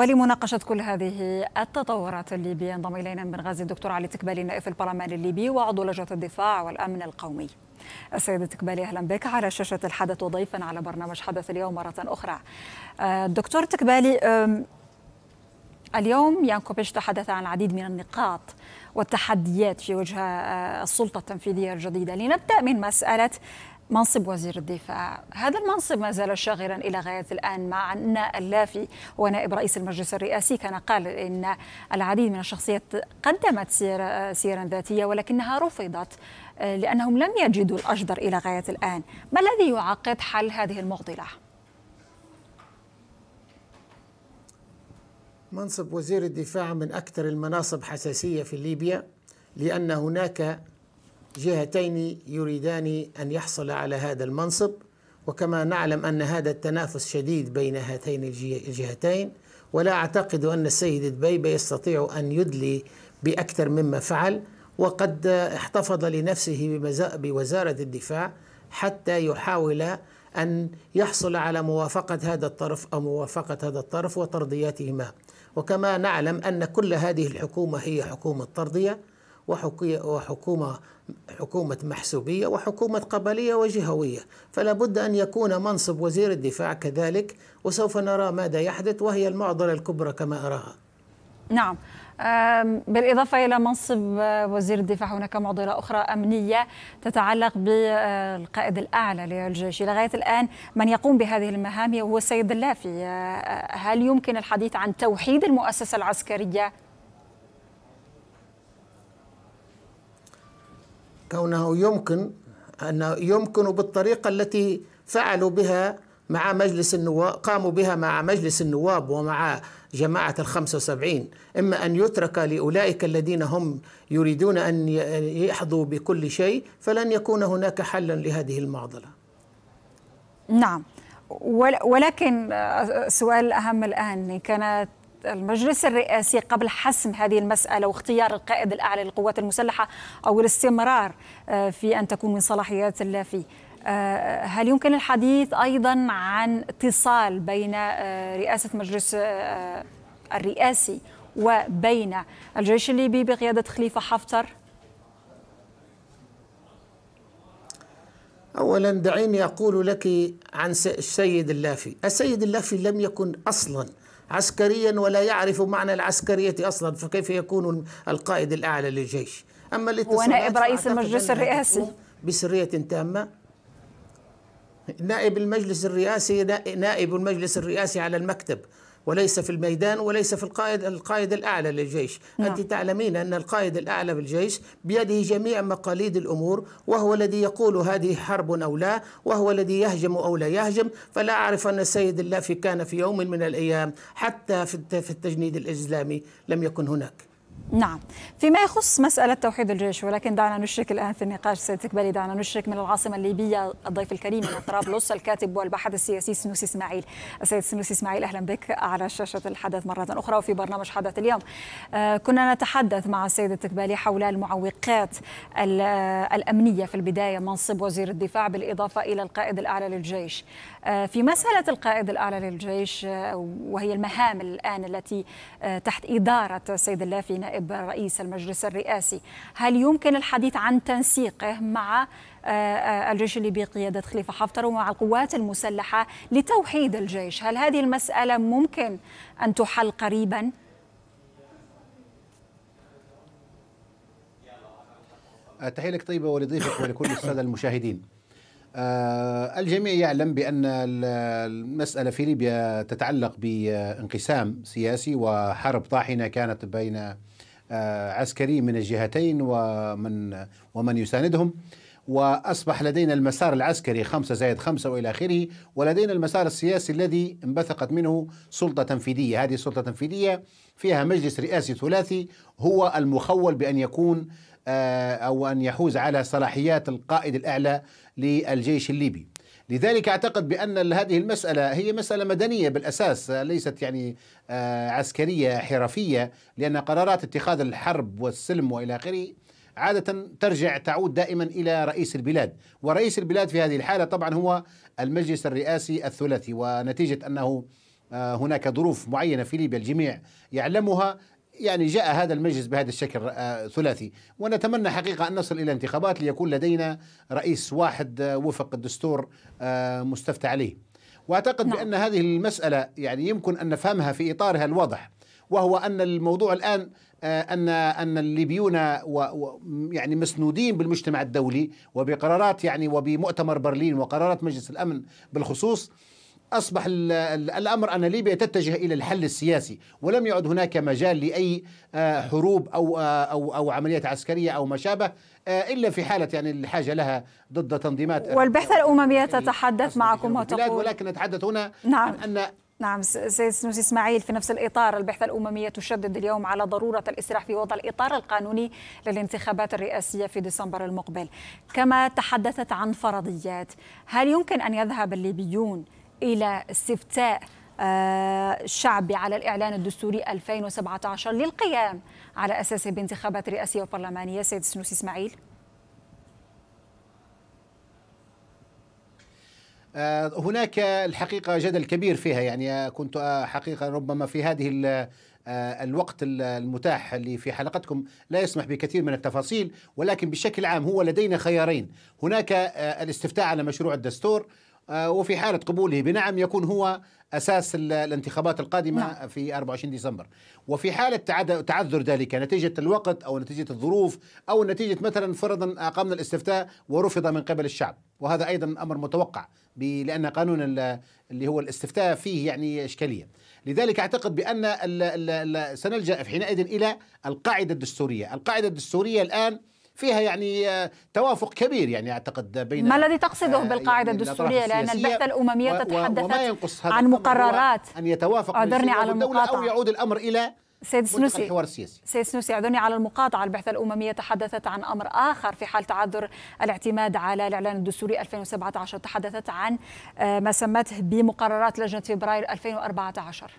ولمناقشة كل هذه التطورات الليبية ينضم إلينا من بنغازي الدكتور علي تكبالي نائب البرلمان الليبي وعضو لجنة الدفاع والأمن القومي السيدة تكبالي أهلا بك على شاشة الحدث وضيفا على برنامج حدث اليوم مرة أخرى آه، دكتور تكبالي اليوم يانكوبيش تحدث عن العديد من النقاط والتحديات في وجه آه، السلطة التنفيذية الجديدة لنبدأ من مسألة منصب وزير الدفاع هذا المنصب ما زال شاغرا إلى غاية الآن مع أن اللافي هو نائب رئيس المجلس الرئاسي كان قال إن العديد من الشخصيات قدمت سيرا ذاتية ولكنها رفضت لأنهم لم يجدوا الأجدر إلى غاية الآن ما الذي يعقد حل هذه المعضلة؟ منصب وزير الدفاع من أكثر المناصب حساسية في ليبيا لأن هناك جهتين يريدان أن يحصل على هذا المنصب وكما نعلم أن هذا التنافس شديد بين هاتين الجهتين ولا أعتقد أن السيد دبيبة يستطيع أن يدلي بأكثر مما فعل وقد احتفظ لنفسه بوزارة الدفاع حتى يحاول أن يحصل على موافقة هذا الطرف أو موافقة هذا الطرف وترضياتهما وكما نعلم أن كل هذه الحكومة هي حكومة ترضية وحكومة حكومة محسوبية وحكومة قبلية وجهوية فلا بد أن يكون منصب وزير الدفاع كذلك وسوف نرى ماذا يحدث وهي المعضلة الكبرى كما أراها نعم بالإضافة إلى منصب آه، وزير الدفاع هناك معضلة أخرى أمنية تتعلق بالقائد الأعلى للجيش لغاية الآن من يقوم بهذه المهام هو السيد اللافي آه، آه، هل يمكن الحديث عن توحيد المؤسسة العسكرية كونه يمكن أنه يمكن بالطريقة التي فعلوا بها مع مجلس النواب قاموا بها مع مجلس النواب ومع جماعة الخمسة وسبعين إما أن يترك لأولئك الذين هم يريدون أن يحظوا بكل شيء فلن يكون هناك حلا لهذه المعضلة نعم ولكن السؤال آه، الأهم الآن كانت المجلس الرئاسي قبل حسم هذه المسألة واختيار القائد الأعلى للقوات المسلحة أو الاستمرار آه، في أن تكون من صلاحيات اللافي آه، هل يمكن الحديث أيضا عن اتصال بين آه، رئاسة مجلس الرئاسي وبين الجيش الليبي بقيادة خليفة حفتر؟ أولا دعيني أقول لك عن السيد اللافي السيد اللافي لم يكن أصلا عسكريا ولا يعرف معنى العسكرية أصلا فكيف يكون القائد الأعلى للجيش أما ونائب رئيس المجلس الرئاسي بسرية تامة نائب المجلس الرئاسي نائب المجلس الرئاسي على المكتب وليس في الميدان وليس في القائد القائد الأعلى للجيش نعم. أنت تعلمين أن القائد الأعلى بالجيش بيده جميع مقاليد الأمور وهو الذي يقول هذه حرب أو لا وهو الذي يهجم أو لا يهجم فلا أعرف أن السيد اللافي كان في يوم من الأيام حتى في التجنيد الإسلامي لم يكن هناك نعم فيما يخص مسألة توحيد الجيش ولكن دعنا نشرك الآن في النقاش تكبالي دعنا نشرك من العاصمة الليبية الضيف الكريم من طرابلس الكاتب والباحث السياسي سنوسي إسماعيل السيد سنوسي إسماعيل أهلا بك على شاشة الحدث مرة أخرى وفي برنامج حدث اليوم آه كنا نتحدث مع السيد التكبالي حول المعوقات آه، الأمنية في البداية منصب وزير الدفاع بالإضافة إلى القائد الأعلى للجيش آه، في مسألة القائد الأعلى للجيش آه، وهي المهام الآن التي آه، تحت إدارة السيد اللافي نائب رئيس المجلس الرئاسي هل يمكن الحديث عن تنسيقه مع الجيش اللي بقيادة خليفة حفتر ومع القوات المسلحة لتوحيد الجيش هل هذه المسألة ممكن أن تحل قريباً؟ تحية لك طيبة ولضيفك ولكل السادة المشاهدين آه، الجميع يعلم بأن المسألة في ليبيا تتعلق بانقسام سياسي وحرب طاحنة كانت بين آه، عسكري من الجهتين ومن ومن يساندهم وأصبح لدينا المسار العسكري خمسة زائد خمسة وإلى آخره ولدينا المسار السياسي الذي انبثقت منه سلطة تنفيذية هذه السلطة التنفيذية فيها مجلس رئاسي ثلاثي هو المخول بأن يكون آه، أو أن يحوز على صلاحيات القائد الأعلى للجيش الليبي لذلك اعتقد بان هذه المساله هي مساله مدنيه بالاساس ليست يعني آه، عسكريه حرفيه لان قرارات اتخاذ الحرب والسلم والى اخره عادة ترجع تعود دائما إلى رئيس البلاد ورئيس البلاد في هذه الحالة طبعا هو المجلس الرئاسي الثلاثي ونتيجة أنه آه، هناك ظروف معينة في ليبيا الجميع يعلمها يعني جاء هذا المجلس بهذا الشكل آه، ثلاثي ونتمنى حقيقة أن نصل إلى انتخابات ليكون لدينا رئيس واحد آه، وفق الدستور آه، مستفتى عليه وأعتقد نعم. بأن هذه المسألة يعني يمكن أن نفهمها في إطارها الواضح وهو أن الموضوع الآن ان ان الليبيون يعني مسنودين بالمجتمع الدولي وبقرارات يعني وبمؤتمر برلين وقرارات مجلس الامن بالخصوص أصبح الأمر أن ليبيا تتجه إلى الحل السياسي ولم يعد هناك مجال لأي آه، حروب أو آه، أو أو عمليات عسكرية أو ما شابه آه، إلا في حالة يعني الحاجة لها ضد تنظيمات والبعثة الأممية تتحدث معكم وتقول ولكن نتحدث هنا نعم. عن أن نعم سيد سنوسي اسماعيل في نفس الاطار البعثه الامميه تشدد اليوم على ضروره الاسراع في وضع الاطار القانوني للانتخابات الرئاسيه في ديسمبر المقبل كما تحدثت عن فرضيات هل يمكن ان يذهب الليبيون إلى استفتاء آه، شعبي على الإعلان الدستوري 2017 للقيام على أساسه بانتخابات رئاسية وبرلمانية سيد السنوسي إسماعيل آه، هناك الحقيقة جدل كبير فيها يعني كنت حقيقة ربما في هذه آه، الوقت المتاح اللي في حلقتكم لا يسمح بكثير من التفاصيل ولكن بشكل عام هو لدينا خيارين هناك الاستفتاء على مشروع الدستور آه، وفي حالة قبوله بنعم يكون هو أساس الانتخابات القادمة نعم. في 24 ديسمبر وفي حالة تعذر ذلك نتيجة الوقت أو نتيجة الظروف أو نتيجة مثلا فرضا أقامنا الاستفتاء ورفض من قبل الشعب وهذا أيضا أمر متوقع لأن قانون اللي هو الاستفتاء فيه يعني إشكالية لذلك أعتقد بأن سنلجأ حينئذ إلى القاعدة الدستورية القاعدة الدستورية الآن فيها يعني آه، توافق كبير يعني اعتقد بين ما الذي تقصده آه، بالقاعده يعني الدستوريه لان البعثه الامميه تتحدث عن مقررات ان يتوافق أدرني على المقاطعه او يعود الامر الى سيد سنوسي الحوار السياسي سيد سنوسي اعذرني على المقاطعه البعثه الامميه تحدثت عن امر اخر في حال تعذر الاعتماد على الاعلان الدستوري 2017 تحدثت عن آه، ما سمته بمقررات لجنه فبراير 2014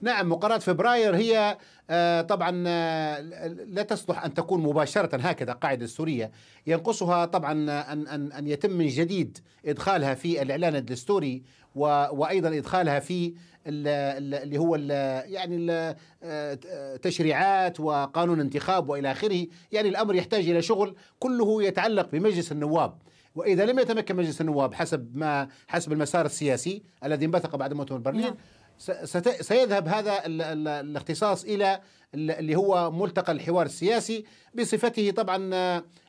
نعم مقارنة فبراير هي آه، طبعا آه، لا تصلح أن تكون مباشرة هكذا قاعدة السورية ينقصها طبعا أن, أن, أن يتم من جديد إدخالها في الإعلان الدستوري وأيضا إدخالها في اللي هو يعني التشريعات آه، تشريعات وقانون انتخاب والى اخره، يعني الامر يحتاج الى شغل كله يتعلق بمجلس النواب. واذا لم يتمكن مجلس النواب حسب ما حسب المسار السياسي الذي انبثق بعد مؤتمر برلين نعم. سيذهب هذا الاختصاص الى اللي هو ملتقى الحوار السياسي بصفته طبعا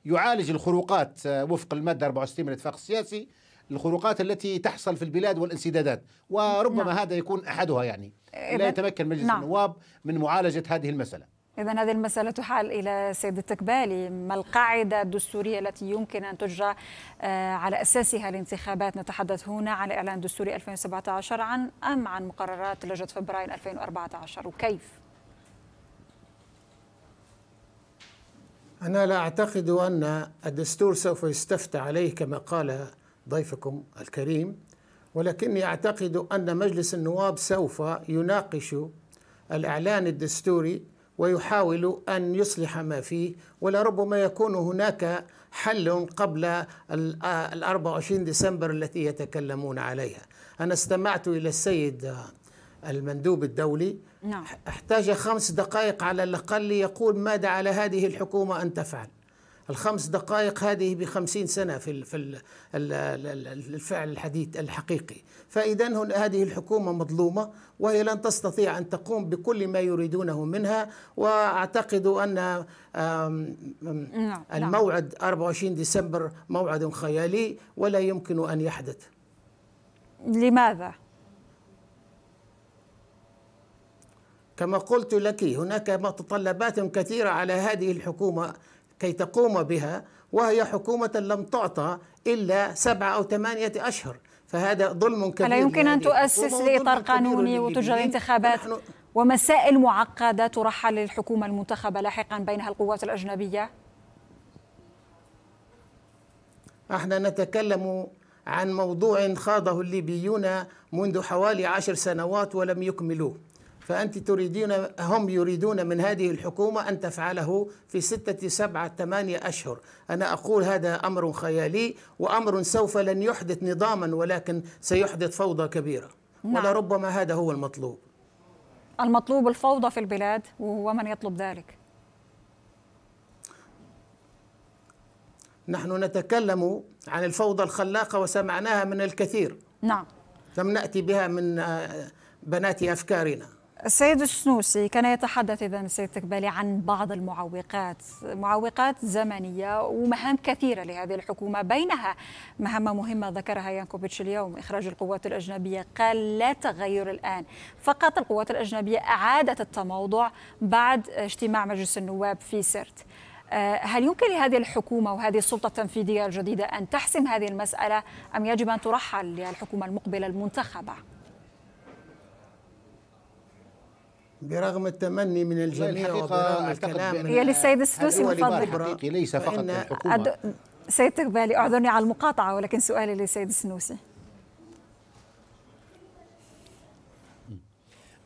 يعالج الخروقات آه، وفق الماده 64 من الاتفاق السياسي الخروقات التي تحصل في البلاد والانسدادات وربما نعم. هذا يكون احدها يعني لا يتمكن مجلس نعم. النواب من معالجه هذه المساله إذا هذه المسألة تحال إلى سيد التكبالي ما القاعدة الدستورية التي يمكن أن تجرى آه، على أساسها الانتخابات نتحدث هنا عن الإعلان الدستوري 2017 عن أم عن مقررات لجنة فبراير 2014 وكيف؟ أنا لا أعتقد أن الدستور سوف يستفتى عليه كما قال ضيفكم الكريم ولكني أعتقد أن مجلس النواب سوف يناقش الإعلان الدستوري ويحاول ان يصلح ما فيه ولربما يكون هناك حل قبل ال 24 آه، ديسمبر التي يتكلمون عليها انا استمعت الى السيد المندوب الدولي نعم. احتاج خمس دقائق على الاقل ليقول ماذا على هذه الحكومه ان تفعل الخمس دقائق هذه بخمسين سنة في في الفعل الحديث الحقيقي فإذا هذه الحكومة مظلومة وهي لن تستطيع أن تقوم بكل ما يريدونه منها وأعتقد أن نعم، نعم. الموعد 24 ديسمبر موعد خيالي ولا يمكن أن يحدث لماذا؟ كما قلت لك هناك متطلبات كثيرة على هذه الحكومة كي تقوم بها وهي حكومة لم تعطى إلا سبعة أو ثمانية أشهر فهذا ظلم كبير ألا يمكن أن تؤسس لإطار قانوني وتجري انتخابات ومسائل معقدة ترحل للحكومة المنتخبة لاحقا بينها القوات الأجنبية احنا نتكلم عن موضوع خاضه الليبيون منذ حوالي عشر سنوات ولم يكملوه فأنت تريدين هم يريدون من هذه الحكومة أن تفعله في ستة سبعة ثمانية أشهر أنا أقول هذا أمر خيالي وأمر سوف لن يحدث نظاما ولكن سيحدث فوضى كبيرة نعم. ولربما هذا هو المطلوب المطلوب الفوضى في البلاد ومن يطلب ذلك نحن نتكلم عن الفوضى الخلاقة وسمعناها من الكثير نعم لم نأتي بها من آه، بنات أفكارنا السيد السنوسي كان يتحدث اذا السيد تكبالي عن بعض المعوقات، معوقات زمنيه ومهام كثيره لهذه الحكومه بينها مهمه مهمه ذكرها يانكوفيتش اليوم اخراج القوات الاجنبيه، قال لا تغير الان، فقط القوات الاجنبيه اعادت التموضع بعد اجتماع مجلس النواب في سرت. آه، هل يمكن لهذه الحكومة وهذه السلطة التنفيذية الجديدة أن تحسم هذه المسألة أم يجب أن ترحل للحكومة المقبلة المنتخبة؟ برغم التمني من الجميع وبرغم الكلام هي للسيد السدوسي بفضل ليس فقط الحكومة أد... سيد تقبالي أعذرني على المقاطعة ولكن سؤالي للسيد السنوسي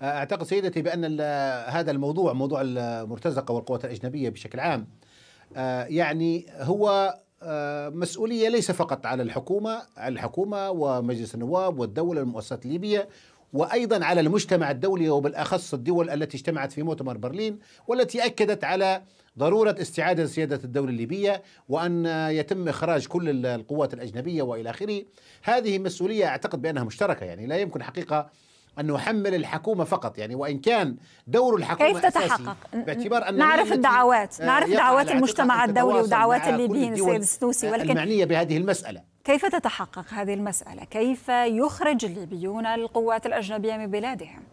اعتقد سيدتي بان هذا الموضوع موضوع المرتزقه والقوات الاجنبيه بشكل عام يعني هو مسؤوليه ليس فقط على الحكومه على الحكومه ومجلس النواب والدوله والمؤسسات الليبيه وايضا على المجتمع الدولي وبالاخص الدول التي اجتمعت في مؤتمر برلين والتي اكدت على ضروره استعاده سياده الدوله الليبيه وان يتم اخراج كل القوات الاجنبيه والى اخره هذه مسؤوليه اعتقد بانها مشتركه يعني لا يمكن حقيقه أن نحمل الحكومة فقط يعني وإن كان دور الحكومة كيف تتحقق؟ باعتبار أن نعرف الدعوات نعرف دعوات المجتمع الدولي ودعوات الليبيين السيد السنوسي ولكن المعنية بهذه المسألة كيف تتحقق هذه المسألة؟ كيف يخرج الليبيون القوات الأجنبية من بلادهم؟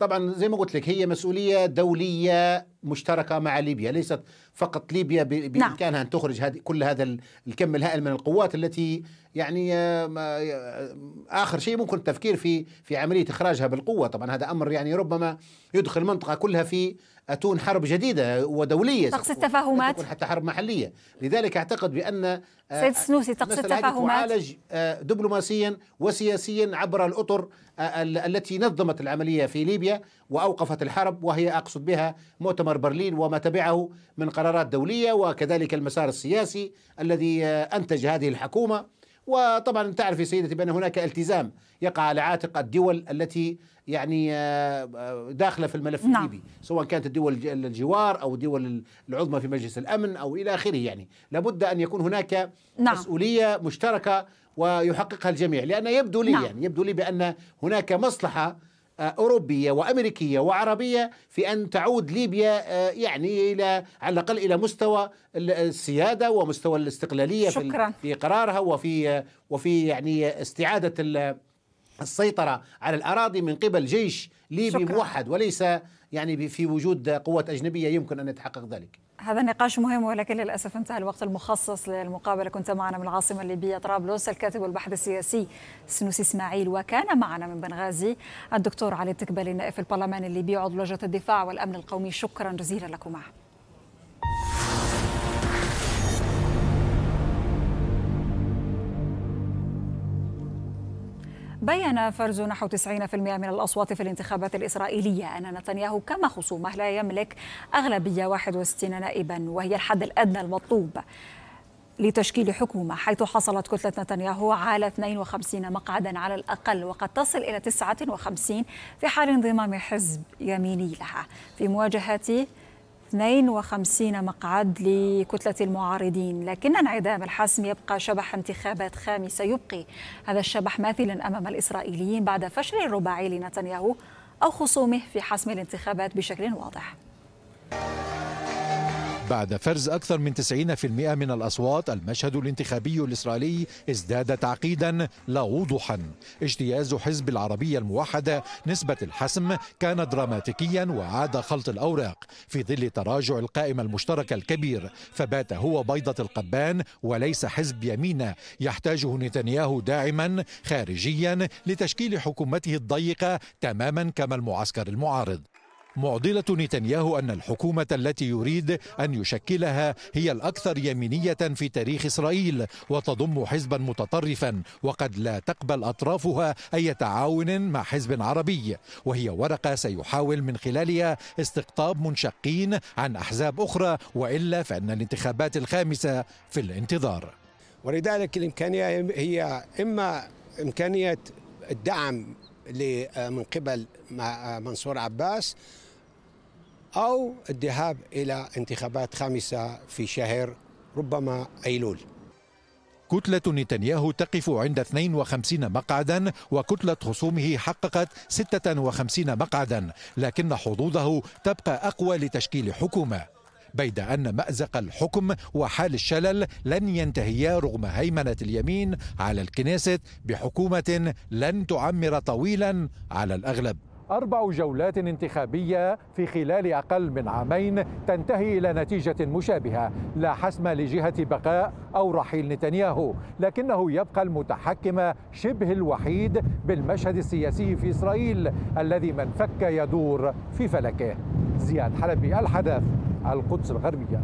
طبعا زي ما قلت لك هي مسؤوليه دوليه مشتركه مع ليبيا ليست فقط ليبيا نعم. بامكانها ان تخرج هذه كل هذا الكم الهائل من القوات التي يعني آه، آه، اخر شيء ممكن التفكير في في عمليه اخراجها بالقوه طبعا هذا امر يعني ربما يدخل المنطقه كلها في أتون حرب جديدة ودولية تقصد تفاهمات حتى حرب محلية لذلك أعتقد بأن آه، سيد السنوسي تقصد تفاهمات تعالج آه، دبلوماسيا وسياسيا عبر الأطر آه، التي نظمت العملية في ليبيا وأوقفت الحرب وهي أقصد بها مؤتمر برلين وما تبعه من قرارات دولية وكذلك المسار السياسي الذي أنتج هذه الحكومة وطبعا تعرف سيدتي بأن هناك التزام يقع على عاتق الدول التي يعني آه، آه، داخله في الملف نعم. الليبي سواء كانت الدول الجوار او الدول العظمى في مجلس الامن او الى اخره يعني لابد ان يكون هناك نعم. مسؤوليه مشتركه ويحققها الجميع لان يبدو لي نعم. يعني يبدو لي بان هناك مصلحه آه، أوروبية وأمريكية وعربية في أن تعود ليبيا يعني إلى على الأقل إلى مستوى السيادة ومستوى الاستقلالية شكرا. في قرارها وفي وفي يعني استعادة السيطرة على الأراضي من قبل جيش ليبي شكرا. موحد وليس يعني في وجود قوة أجنبية يمكن أن يتحقق ذلك هذا نقاش مهم ولكن للأسف انتهى الوقت المخصص للمقابلة كنت معنا من العاصمة الليبية طرابلس الكاتب والبحث السياسي سنوسي إسماعيل وكان معنا من بنغازي الدكتور علي التكبلي نائب البرلمان الليبي عضو لجنة الدفاع والأمن القومي شكرا جزيلا لكم معه. بين فرز نحو 90% من الأصوات في الانتخابات الإسرائيلية أن نتنياهو كما خصومه لا يملك أغلبية 61 نائبا وهي الحد الأدنى المطلوب لتشكيل حكومة حيث حصلت كتلة نتنياهو على 52 مقعدا على الأقل وقد تصل إلى 59 في حال انضمام حزب يميني لها في مواجهة 52 مقعد لكتلة المعارضين لكن انعدام الحسم يبقى شبح انتخابات خامسة يبقي هذا الشبح ماثلا أمام الإسرائيليين بعد فشل الرباعي لنتنياهو أو خصومه في حسم الانتخابات بشكل واضح بعد فرز أكثر من 90% من الأصوات المشهد الانتخابي الإسرائيلي ازداد تعقيدا لا وضوحا اجتياز حزب العربية الموحدة نسبة الحسم كان دراماتيكيا وعاد خلط الأوراق في ظل تراجع القائمة المشتركة الكبير فبات هو بيضة القبان وليس حزب يمين يحتاجه نتنياهو داعما خارجيا لتشكيل حكومته الضيقة تماما كما المعسكر المعارض معضلة نتنياهو أن الحكومة التي يريد أن يشكلها هي الأكثر يمينية في تاريخ إسرائيل وتضم حزبا متطرفا وقد لا تقبل أطرافها أي تعاون مع حزب عربي وهي ورقة سيحاول من خلالها استقطاب منشقين عن أحزاب أخرى وإلا فإن الانتخابات الخامسة في الانتظار ولذلك الإمكانية هي إما إمكانية الدعم آه، من قبل آه، منصور عباس أو الذهاب إلى انتخابات خامسة في شهر ربما أيلول كتلة نتنياهو تقف عند 52 مقعدا وكتلة خصومه حققت 56 مقعدا لكن حظوظه تبقى أقوى لتشكيل حكومة بيد أن مأزق الحكم وحال الشلل لن ينتهيا رغم هيمنة اليمين على الكنيست بحكومة لن تعمر طويلا على الأغلب أربع جولات انتخابية في خلال أقل من عامين تنتهي إلى نتيجة مشابهة لا حسم لجهة بقاء أو رحيل نتنياهو لكنه يبقى المتحكم شبه الوحيد بالمشهد السياسي في إسرائيل الذي من فك يدور في فلكه زياد حلبي الحدث القدس الغربية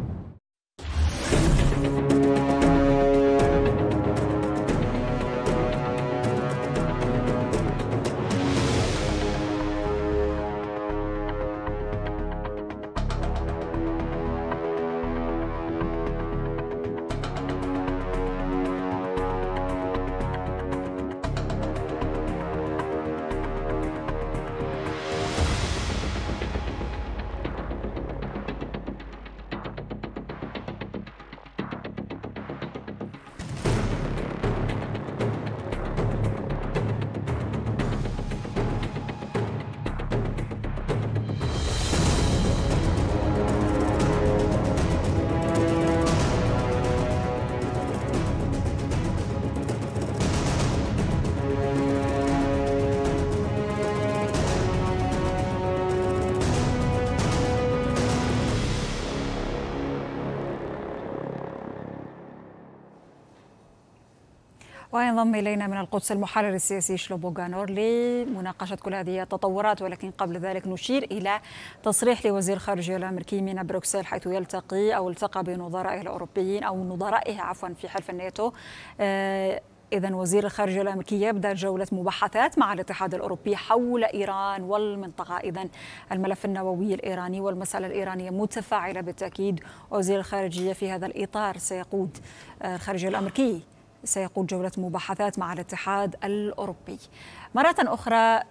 ينضم إلينا من القدس المحرر السياسي شلوبو جانور لمناقشة كل هذه التطورات ولكن قبل ذلك نشير إلى تصريح لوزير الخارجية الأمريكي من بروكسل حيث يلتقي أو التقى بنظرائه الأوروبيين أو نظرائه عفوا في حلف الناتو آه، إذا وزير الخارجية الأمريكي يبدأ جولة مباحثات مع الاتحاد الأوروبي حول إيران والمنطقة إذا الملف النووي الإيراني والمسألة الإيرانية متفاعلة بالتأكيد وزير الخارجية في هذا الإطار سيقود الخارجية آه، الأمريكي سيقود جولة مباحثات مع الاتحاد الأوروبي مرة أخرى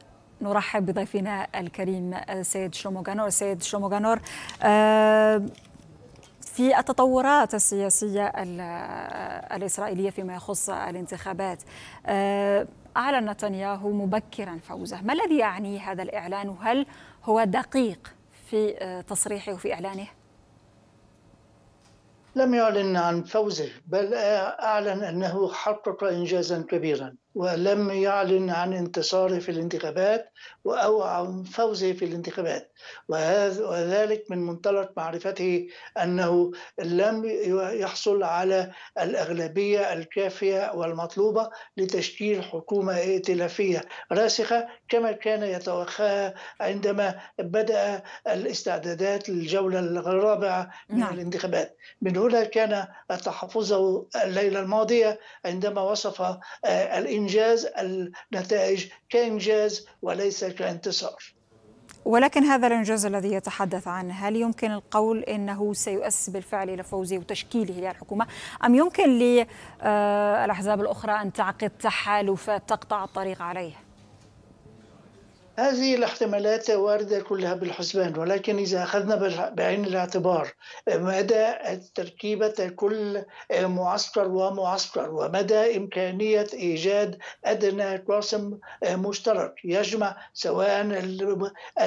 نرحب بضيفنا الكريم السيد آه، شلومو جانور السيد شلومو آه، في التطورات السياسية آه، الإسرائيلية فيما يخص الانتخابات أعلن نتنياهو مبكرا فوزه ما الذي يعنيه هذا الإعلان وهل هو دقيق في تصريحه وفي إعلانه؟ لم يعلن عن فوزه بل أعلن أنه حقق إنجازا كبيرا ولم يعلن عن انتصاره في الانتخابات أو عن فوزه في الانتخابات وذلك من منطلق معرفته أنه لم يحصل على الأغلبية الكافية والمطلوبة لتشكيل حكومة ائتلافية راسخة كما كان يتوخاها عندما بدأ الاستعدادات للجولة الرابعة من نعم. الانتخابات من هنا كان تحفظه الليلة الماضية عندما وصف آه، الإن إنجاز النتائج كإنجاز وليس كانتصار ولكن هذا الإنجاز الذي يتحدث عنه هل يمكن القول أنه سيؤسس بالفعل إلى فوزه وتشكيله للحكومة أم يمكن للأحزاب آه، الأخرى أن تعقد تحالفات تقطع الطريق عليه؟ هذه الاحتمالات واردة كلها بالحسبان ولكن إذا أخذنا بعين الاعتبار مدى تركيبة كل معسكر ومعسكر ومدى إمكانية إيجاد أدنى قاسم مشترك يجمع سواء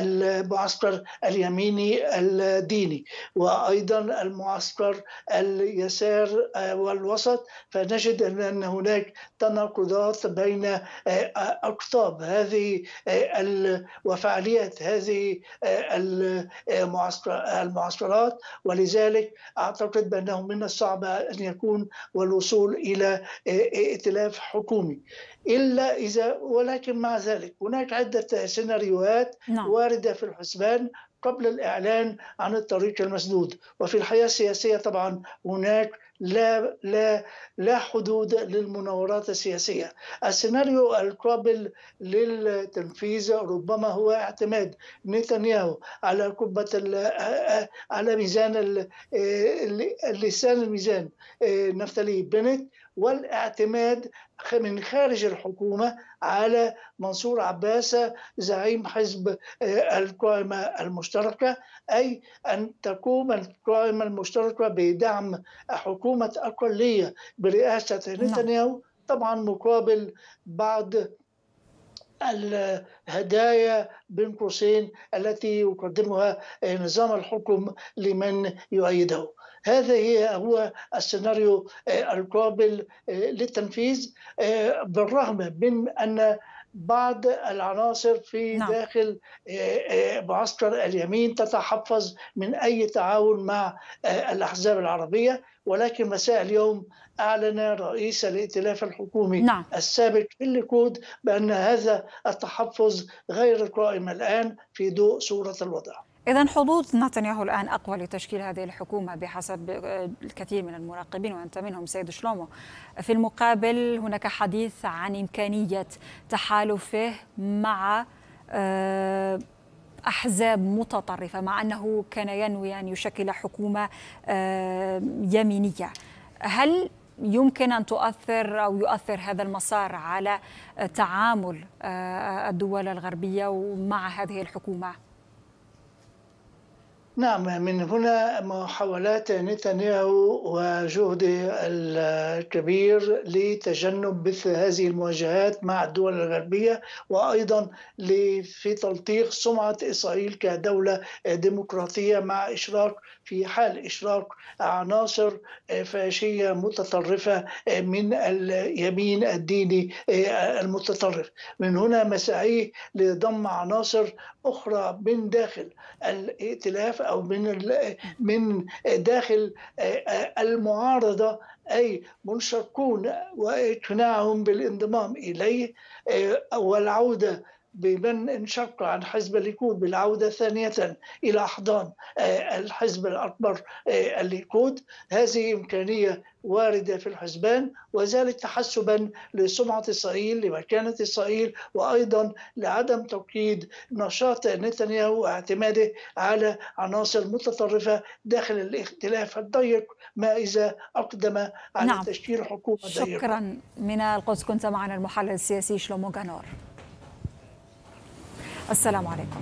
المعسكر اليميني الديني وأيضا المعسكر اليسار والوسط فنجد أن هناك تناقضات بين أقطاب آه، آه، هذه آه، وفعاليات هذه المعسكرات ولذلك أعتقد بأنه من الصعب أن يكون والوصول إلى ائتلاف حكومي إلا إذا ولكن مع ذلك هناك عدة سيناريوهات نعم. واردة في الحسبان قبل الإعلان عن الطريق المسدود وفي الحياة السياسية طبعا هناك لا لا لا حدود للمناورات السياسيه، السيناريو القابل للتنفيذ ربما هو اعتماد نتنياهو على قبه على ميزان آه، اللسان الميزان آه، نفتلي بنت والاعتماد من خارج الحكومة على منصور عباس زعيم حزب آه، القائمة المشتركة أي أن تقوم القائمة المشتركة بدعم حكومة أقلية برئاسة نعم. نتنياهو طبعا مقابل بعض الهدايا بين قوسين التي يقدمها آه، نظام الحكم لمن يؤيده هذا هو السيناريو آه، القابل آه، للتنفيذ آه، بالرغم من أن بعض العناصر في نعم. داخل معسكر اليمين تتحفظ من اي تعاون مع الاحزاب العربيه ولكن مساء اليوم اعلن رئيس الائتلاف الحكومي نعم. السابق في الليكود بان هذا التحفظ غير قائم الان في ضوء صوره الوضع. إذا حظوظ نتنياهو الآن أقوى لتشكيل هذه الحكومة بحسب الكثير من المراقبين وأنت منهم سيد شلومو في المقابل هناك حديث عن إمكانية تحالفه مع آه، أحزاب متطرفة مع أنه كان ينوي أن يشكل حكومة آه، يمينية هل يمكن أن تؤثر أو يؤثر هذا المسار على تعامل آه، الدول الغربية ومع هذه الحكومة؟ نعم من هنا محاولات نتنياهو وجهده الكبير لتجنب مثل هذه المواجهات مع الدول الغربية وأيضا في تلطيخ سمعة إسرائيل كدولة ديمقراطية مع إشراك في حال إشراك عناصر آه، فاشية متطرفة آه، من اليمين الديني آه، المتطرف من هنا مساعيه لضم عناصر أخرى من داخل الائتلاف أو من من داخل المعارضة أي منشقون واقتناعهم بالانضمام إليه والعودة بمن انشق عن حزب الليكود بالعودة ثانية إلى أحضان آه، الحزب الأكبر آه، الليكود هذه إمكانية واردة في الحسبان وذلك تحسبا لسمعة إسرائيل لمكانة إسرائيل وأيضا لعدم توكيد نشاط نتنياهو واعتماده على عناصر متطرفة داخل الاختلاف الضيق ما إذا أقدم على نعم. تشكيل حكومة شكرا ضيقة. من القدس كنت معنا المحلل السياسي شلومو جانور السلام عليكم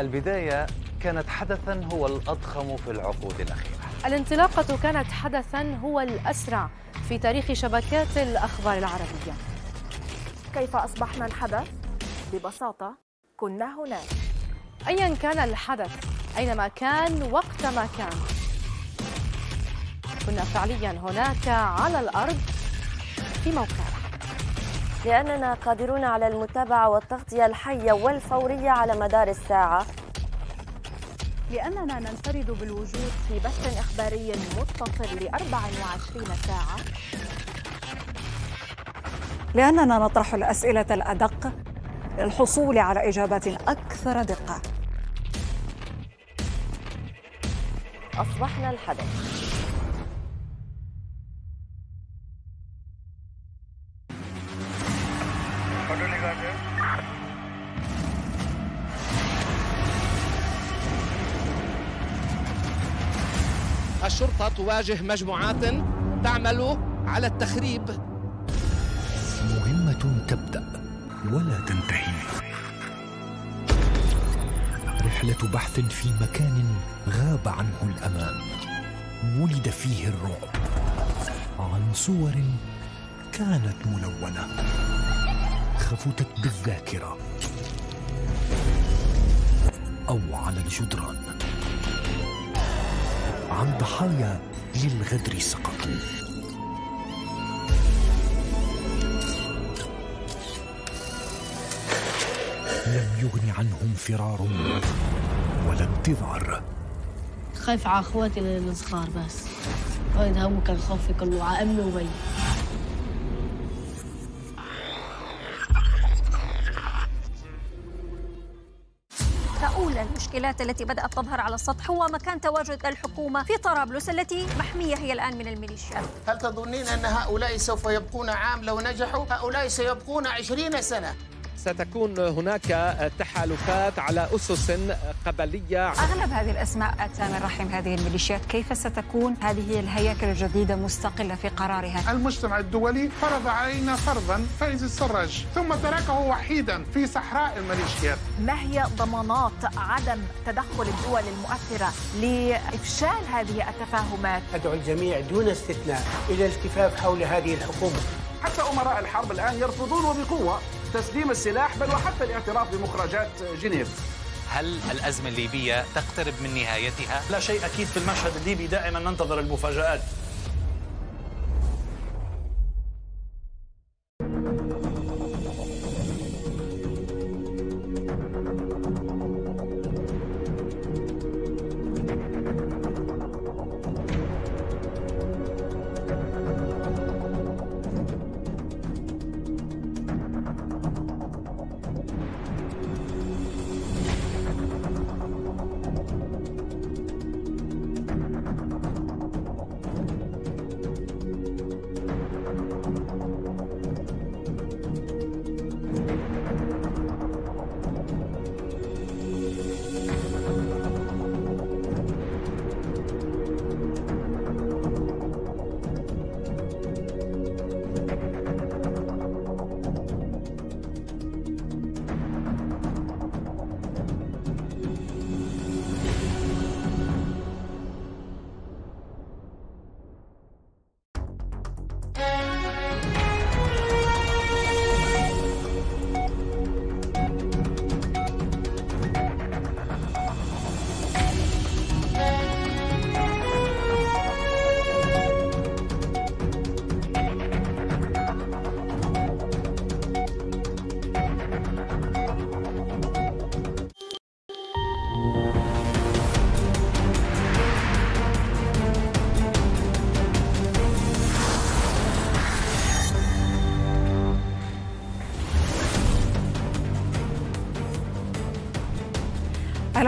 البداية كانت حدثا هو الأضخم في العقود الأخيرة الانطلاقة كانت حدثا هو الأسرع في تاريخ شبكات الأخبار العربية كيف أصبحنا الحدث؟ ببساطة كنا هناك أيا كان الحدث أينما كان وقتما كان كنا فعليا هناك على الأرض في موقع لأننا قادرون على المتابعة والتغطية الحية والفورية على مدار الساعة لأننا ننفرد بالوجود في بث إخباري متصل ل 24 ساعة لأننا نطرح الأسئلة الأدق للحصول على إجابات أكثر دقة أصبحنا الحدث تواجه مجموعات تعمل على التخريب مهمة تبدأ ولا تنتهي رحلة بحث في مكان غاب عنه الأمان ولد فيه الرعب عن صور كانت ملونة خفتت بالذاكرة أو على الجدران عن ضحايا للغدر سقطوا لم يغن عنهم فرار ولا انتظار خايف على اخواتي الصغار بس هذا هو كان خوفي كله على امي وبيي المشكلات التي بدأت تظهر على السطح هو مكان تواجد الحكومة في طرابلس التي محمية هي الآن من الميليشيات هل تظنين أن هؤلاء سوف يبقون عام لو نجحوا؟ هؤلاء سيبقون عشرين سنة ستكون هناك تحالفات على أسس قبلية أغلب هذه الأسماء أتى من رحم هذه الميليشيات كيف ستكون هذه الهياكل الجديدة مستقلة في قرارها؟ المجتمع الدولي فرض علينا فرضا فايز السراج ثم تركه وحيدا في صحراء الميليشيات ما هي ضمانات عدم تدخل الدول المؤثرة لإفشال هذه التفاهمات؟ أدعو الجميع دون استثناء إلى الالتفاف حول هذه الحكومة حتى أمراء الحرب الآن يرفضون وبقوة تسليم السلاح بل وحتى الاعتراف بمخرجات جنيف هل الأزمة الليبية تقترب من نهايتها؟ لا شيء أكيد في المشهد الليبي دائما ننتظر المفاجآت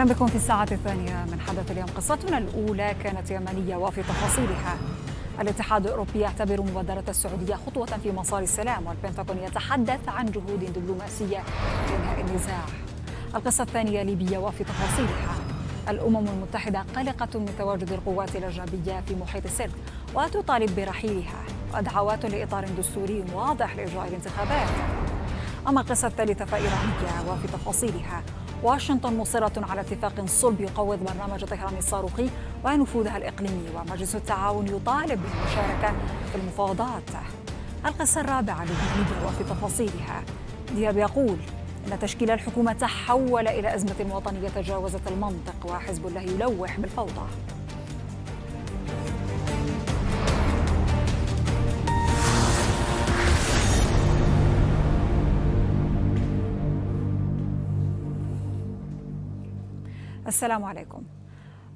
أهلا بكم في الساعة الثانية من حدث اليوم قصتنا الأولى كانت يمنية وفي تفاصيلها الاتحاد الأوروبي يعتبر مبادرة السعودية خطوة في مسار السلام والبنتاغون يتحدث عن جهود دبلوماسية لإنهاء النزاع القصة الثانية ليبيا وفي تفاصيلها الأمم المتحدة قلقة من تواجد القوات الأجنبية في محيط السرد وتطالب برحيلها ودعوات لإطار دستوري واضح لإجراء الانتخابات أما القصة الثالثة فإيرانية وفي تفاصيلها واشنطن مصرة على اتفاق صلب يقوض برنامج طهران الصاروخي ونفوذها الإقليمي ومجلس التعاون يطالب بالمشاركة في المفاوضات القصة الرابعة لليبيا وفي تفاصيلها دياب يقول أن تشكيل الحكومة تحول إلى أزمة وطنية تجاوزت المنطق وحزب الله يلوح بالفوضى السلام عليكم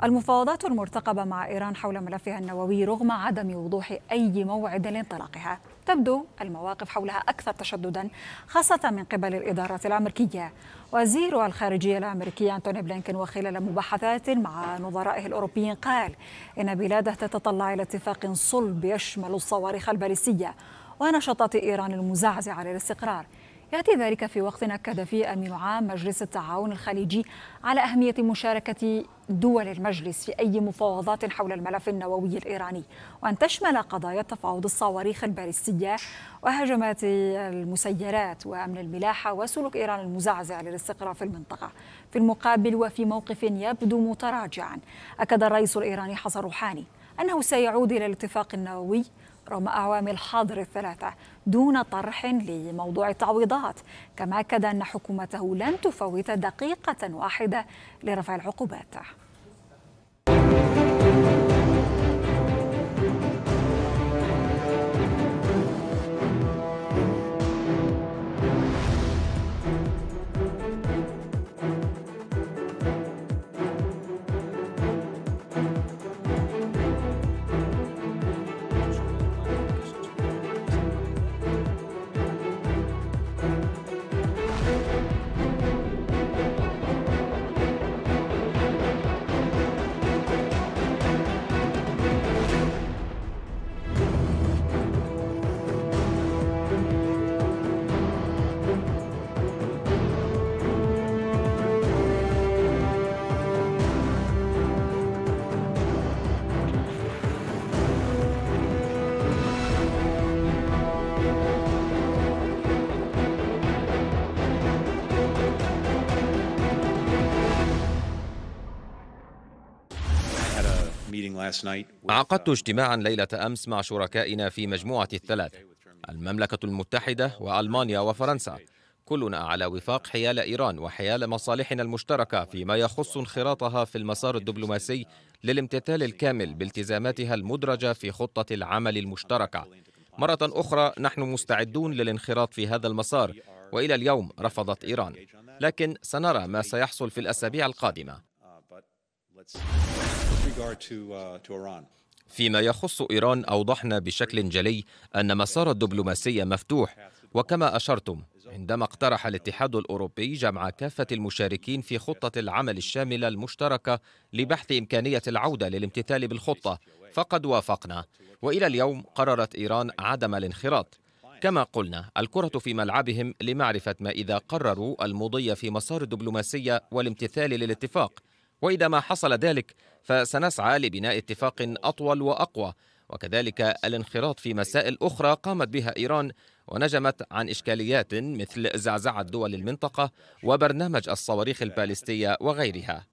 المفاوضات المرتقبة مع إيران حول ملفها النووي رغم عدم وضوح أي موعد لانطلاقها تبدو المواقف حولها أكثر تشددا خاصة من قبل الإدارة الأمريكية وزير الخارجية الأمريكي أنتوني بلينكن وخلال مباحثات مع نظرائه الأوروبيين قال إن بلاده تتطلع إلى اتفاق صلب يشمل الصواريخ البالستية ونشاطات إيران المزعزعة للاستقرار يأتي ذلك في وقت أكد فيه أمين عام مجلس التعاون الخليجي على أهمية مشاركة دول المجلس في أي مفاوضات حول الملف النووي الإيراني وأن تشمل قضايا تفاوض الصواريخ البالستية وهجمات المسيرات وأمن الملاحة وسلوك إيران المزعزع للاستقرار في المنطقة في المقابل وفي موقف يبدو متراجعا أكد الرئيس الإيراني حسن روحاني أنه سيعود إلى الاتفاق النووي رغم أعوام الحاضر الثلاثة دون طرح لموضوع التعويضات كما أكد أن حكومته لن تفوت دقيقة واحدة لرفع العقوبات عقدت uh, اجتماعا ليلة أمس مع شركائنا في مجموعة الثلاث المملكة المتحدة وألمانيا وفرنسا كلنا على وفاق حيال إيران وحيال مصالحنا المشتركة فيما يخص انخراطها في المسار الدبلوماسي للامتثال الكامل بالتزاماتها المدرجة في خطة العمل المشتركة مرة أخرى نحن مستعدون للانخراط في هذا المسار وإلى اليوم رفضت إيران لكن سنرى ما سيحصل في الأسابيع القادمة uh, Uh, فيما يخص إيران أوضحنا بشكل جلي أن مسار الدبلوماسية مفتوح وكما أشرتم عندما اقترح الاتحاد الأوروبي جمع كافة المشاركين في خطة العمل الشاملة المشتركة لبحث إمكانية العودة للامتثال بالخطة فقد وافقنا وإلى اليوم قررت إيران عدم الانخراط كما قلنا الكرة في ملعبهم لمعرفة ما إذا قرروا المضي في مسار الدبلوماسية والامتثال للاتفاق واذا ما حصل ذلك فسنسعى لبناء اتفاق اطول واقوى وكذلك الانخراط في مسائل اخرى قامت بها ايران ونجمت عن اشكاليات مثل زعزعه دول المنطقه وبرنامج الصواريخ البالستيه وغيرها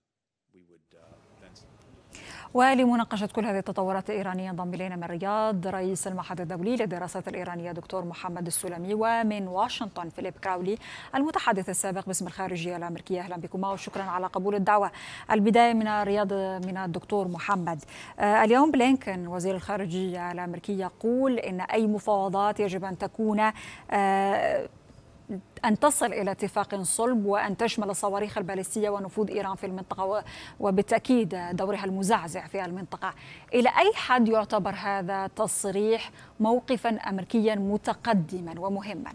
ولمناقشة كل هذه التطورات الإيرانية انضم إلينا من الرياض رئيس المعهد الدولي للدراسات الإيرانية دكتور محمد السلمي ومن واشنطن فيليب كراولي المتحدث السابق باسم الخارجية الأمريكية أهلا بكما وشكرا على قبول الدعوة البداية من الرياض من الدكتور محمد آه، اليوم بلينكن وزير الخارجية الأمريكي يقول إن أي مفاوضات يجب أن تكون آه، أن تصل إلى اتفاق صلب وأن تشمل الصواريخ البالستية ونفوذ إيران في المنطقة وبالتأكيد دورها المزعزع في المنطقة إلى أي حد يعتبر هذا تصريح موقفا أمريكيا متقدما ومهما؟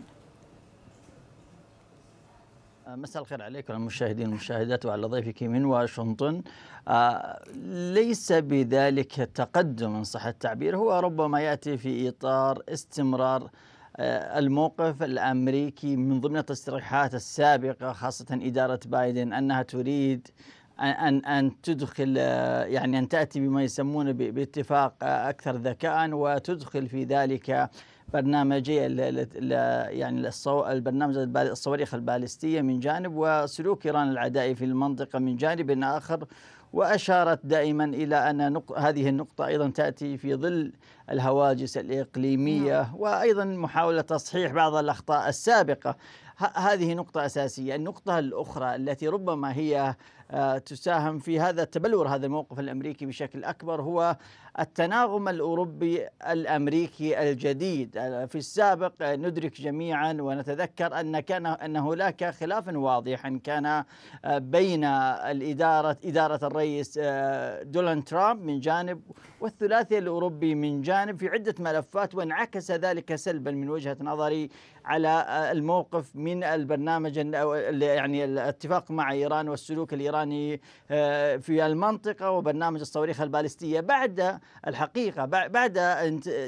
آه، مساء الخير عليكم المشاهدين والمشاهدات وعلى ضيفك من واشنطن آه، ليس بذلك تقدم ان صح التعبير هو ربما ياتي في اطار استمرار الموقف الامريكي من ضمن التصريحات السابقه خاصه اداره بايدن انها تريد ان ان تدخل يعني ان تاتي بما يسمونه باتفاق اكثر ذكاء وتدخل في ذلك برنامجي يعني البرنامج الصواريخ البالستيه من جانب وسلوك ايران العدائي في المنطقه من جانب اخر وأشارت دائما إلى أن نق... هذه النقطة أيضا تأتي في ظل الهواجس الإقليمية نعم. وأيضا محاولة تصحيح بعض الأخطاء السابقة ه... هذه نقطة أساسية النقطة الأخرى التي ربما هي آه، تساهم في هذا تبلور هذا الموقف الأمريكي بشكل أكبر هو التناغم الأوروبي الأمريكي الجديد في السابق ندرك جميعا ونتذكر أن كان أن هناك خلافا واضحا كان بين الإدارة إدارة الرئيس دونالد ترامب من جانب والثلاثي الأوروبي من جانب في عدة ملفات وانعكس ذلك سلبا من وجهة نظري على الموقف من البرنامج يعني الاتفاق مع إيران والسلوك الإيراني في المنطقة وبرنامج الصواريخ البالستية بعد الحقيقة بعد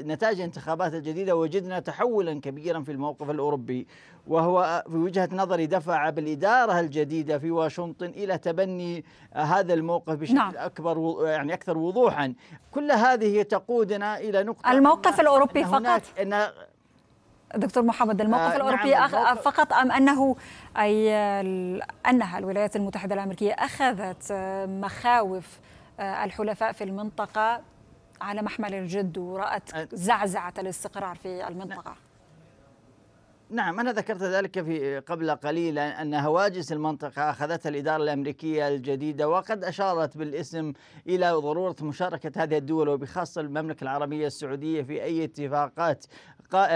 نتائج الانتخابات الجديدة وجدنا تحولا كبيرا في الموقف الأوروبي وهو في وجهة نظري دفع بالإدارة الجديدة في واشنطن إلى تبني هذا الموقف بشكل نعم. أكبر يعني أكثر وضوحا كل هذه تقودنا إلى نقطة الموقف الأوروبي فقط أن دكتور محمد آه، الموقف آه الأوروبي نعم فقط أم أنه أي أنها الولايات المتحدة الأمريكية أخذت مخاوف آه، الحلفاء في المنطقة على محمل الجد ورأت زعزعة الاستقرار في المنطقة نعم أنا ذكرت ذلك في قبل قليل أن هواجس المنطقة أخذتها الإدارة الأمريكية الجديدة وقد أشارت بالاسم إلى ضرورة مشاركة هذه الدول وبخاصة المملكة العربية السعودية في أي اتفاقات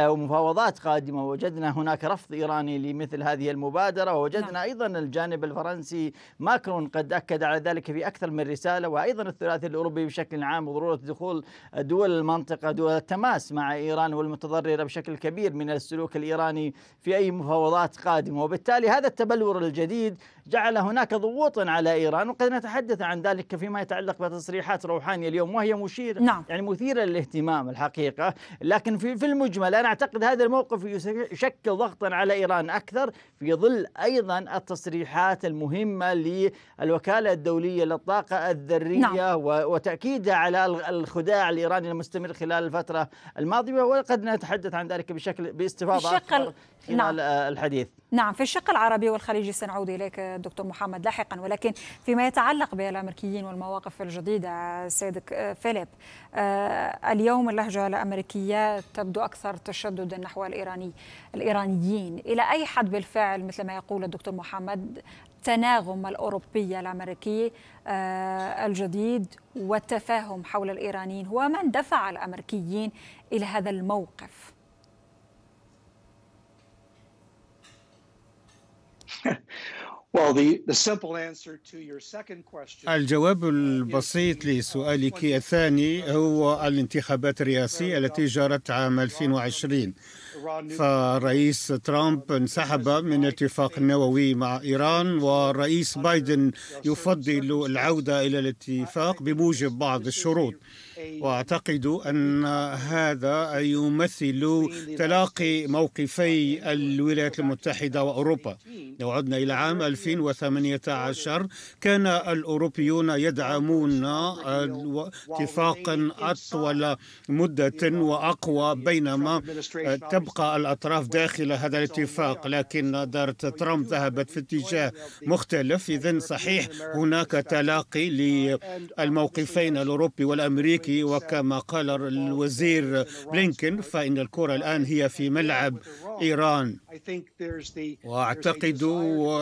ومفاوضات قادمة وجدنا هناك رفض إيراني لمثل هذه المبادرة ووجدنا نعم. أيضا الجانب الفرنسي ماكرون قد أكد على ذلك في أكثر من رسالة وأيضا الثلاثي الأوروبي بشكل عام وضرورة دخول دول المنطقة دول التماس مع إيران والمتضررة بشكل كبير من السلوك الإيراني في أي مفاوضات قادمة وبالتالي هذا التبلور الجديد جعل هناك ضغوطا على إيران وقد نتحدث عن ذلك فيما يتعلق بتصريحات روحانيه اليوم وهي مشيرة نعم. يعني مثيرة للاهتمام الحقيقة لكن في, في المجمل أنا أعتقد هذا الموقف يشكل ضغطا على إيران أكثر في ظل أيضا التصريحات المهمة للوكالة الدولية للطاقة الذرية نعم. وتأكيدها على الخداع الإيراني المستمر خلال الفترة الماضية وقد نتحدث عن ذلك بشكل باستفاضة أكثر خلال نعم. الحديث نعم في الشق العربي والخليجي سنعود إليك دكتور محمد لاحقا ولكن فيما يتعلق بالأمريكيين والمواقف الجديدة سيد فيليب آه، اليوم اللهجة الأمريكية تبدو أكثر تشددا نحو الإيراني الإيرانيين إلى أي حد بالفعل مثل ما يقول الدكتور محمد تناغم الأوروبي الأمريكي آه، الجديد والتفاهم حول الإيرانيين هو من دفع الأمريكيين إلى هذا الموقف الجواب uh, البسيط uh, لسؤالك الثاني uh, هو الانتخابات الرئاسية التي جرت عام 2020 فرئيس ترامب انسحب من الاتفاق النووي مع إيران والرئيس بايدن يفضل العودة إلى الاتفاق بموجب بعض الشروط واعتقد ان هذا يمثل تلاقي موقفي الولايات المتحده واوروبا لو عدنا الى عام 2018 كان الاوروبيون يدعمون اتفاقا اطول مده واقوى بينما تبقى الاطراف داخل هذا الاتفاق لكن اداره ترامب ذهبت في اتجاه مختلف اذا صحيح هناك تلاقي للموقفين الاوروبي والامريكي الأمريكي وكما قال الوزير بلينكن فإن الكرة الآن هي في ملعب إيران وأعتقد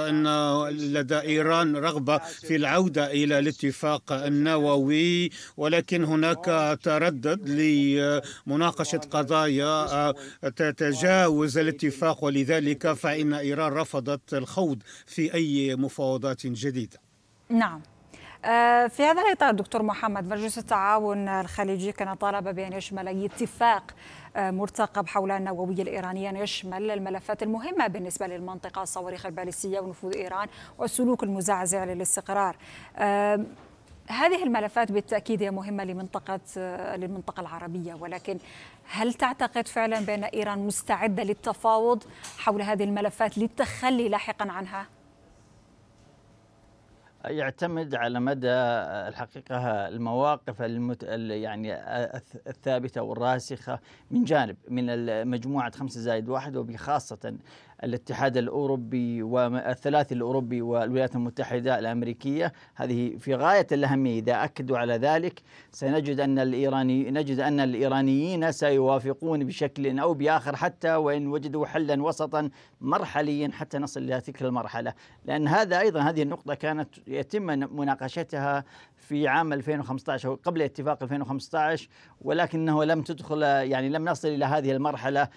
أن لدى إيران رغبة في العودة إلى الاتفاق النووي ولكن هناك تردد لمناقشة قضايا تتجاوز الاتفاق ولذلك فإن إيران رفضت الخوض في أي مفاوضات جديدة نعم آه، في هذا الإطار دكتور محمد مجلس التعاون الخليجي كان طالب بأن يشمل أي اتفاق آه، مرتقب حول النووية الإيرانية أن يشمل الملفات المهمة بالنسبة للمنطقة الصواريخ الباليستية ونفوذ إيران والسلوك المزعزع للاستقرار آه، هذه الملفات بالتأكيد هي مهمة لمنطقة للمنطقة العربية ولكن هل تعتقد فعلا بأن إيران مستعدة للتفاوض حول هذه الملفات للتخلي لاحقا عنها؟ يعتمد على مدى الحقيقه المواقف المت... يعني الثابته والراسخه من جانب من مجموعه خمسه زائد واحد وبخاصه الاتحاد الأوروبي والثلاثي الأوروبي والولايات المتحدة الأمريكية هذه في غاية الأهمية إذا أكدوا على ذلك سنجد أن الإيراني نجد أن الإيرانيين سيوافقون بشكل أو بآخر حتى وإن وجدوا حلا وسطا مرحليا حتى نصل إلى تلك المرحلة لأن هذا أيضا هذه النقطة كانت يتم مناقشتها في عام 2015 أو قبل اتفاق 2015 ولكنه لم تدخل يعني لم نصل إلى هذه المرحلة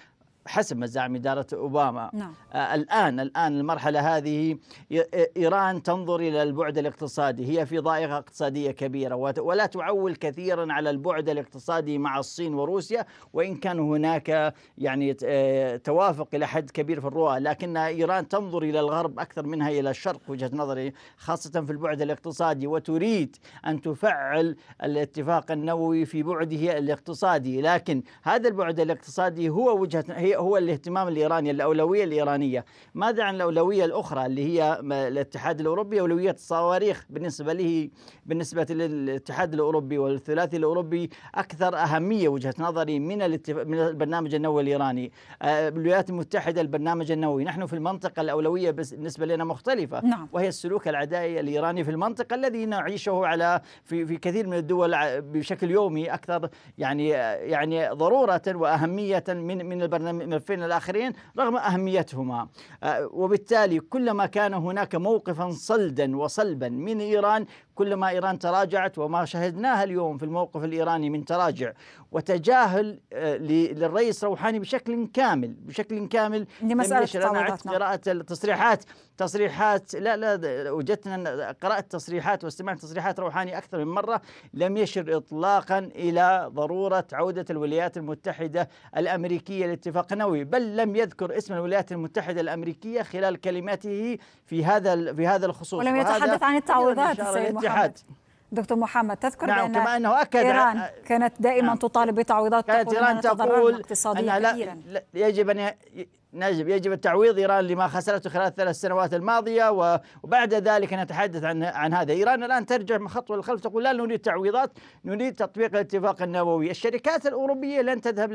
حسب مزاعم إدارة أوباما نعم. آه، الآن الآن المرحلة هذه آه، إيران تنظر إلى البعد الاقتصادي هي في ضائقة اقتصادية كبيرة ولا تعول كثيرا على البعد الاقتصادي مع الصين وروسيا وإن كان هناك يعني آه، توافق إلى حد كبير في الرؤى لكن إيران تنظر إلى الغرب أكثر منها إلى الشرق وجهة نظري خاصة في البعد الاقتصادي وتريد أن تفعل الاتفاق النووي في بعده الاقتصادي لكن هذا البعد الاقتصادي هو وجهة هي هو الاهتمام الايراني الاولويه الايرانيه، ماذا عن الاولويه الاخرى اللي هي الاتحاد الاوروبي اولويه الصواريخ بالنسبه له بالنسبه للاتحاد الاوروبي والثلاثي الاوروبي اكثر اهميه وجهه نظري من من البرنامج النووي الايراني، آه، الولايات المتحده البرنامج النووي، نحن في المنطقه الاولويه بالنسبه لنا مختلفه نعم. وهي السلوك العدائي الايراني في المنطقه الذي نعيشه على في في كثير من الدول بشكل يومي اكثر يعني يعني ضروره واهميه من من البرنامج الملفين الآخرين رغم أهميتهما آه، وبالتالي كلما كان هناك موقفا صلدا وصلبا من إيران كلما إيران تراجعت وما شهدناها اليوم في الموقف الإيراني من تراجع وتجاهل آه، للرئيس روحاني بشكل كامل بشكل كامل لمسألة أنا عدت قراءة التصريحات تصريحات لا لا وجدتنا قرأت تصريحات واستمعت تصريحات روحاني أكثر من مرة لم يشر إطلاقا إلى ضرورة عودة الولايات المتحدة الأمريكية لاتفاق نووي بل لم يذكر اسم الولايات المتحدة الأمريكية خلال كلماته في هذا في هذا الخصوص ولم يتحدث عن التعويضات الاتحاد دكتور محمد تذكر نعم بأن كما أنه أكد إيران كانت دائما نعم تطالب بتعويضات كانت إيران تقول أنها لا يجب أن نجب يجب التعويض إيران لما خسرته خلال الثلاث سنوات الماضية وبعد ذلك نتحدث عن عن هذا إيران الآن ترجع خطوة للخلف تقول لا نريد تعويضات نريد تطبيق الاتفاق النووي الشركات الأوروبية لن تذهب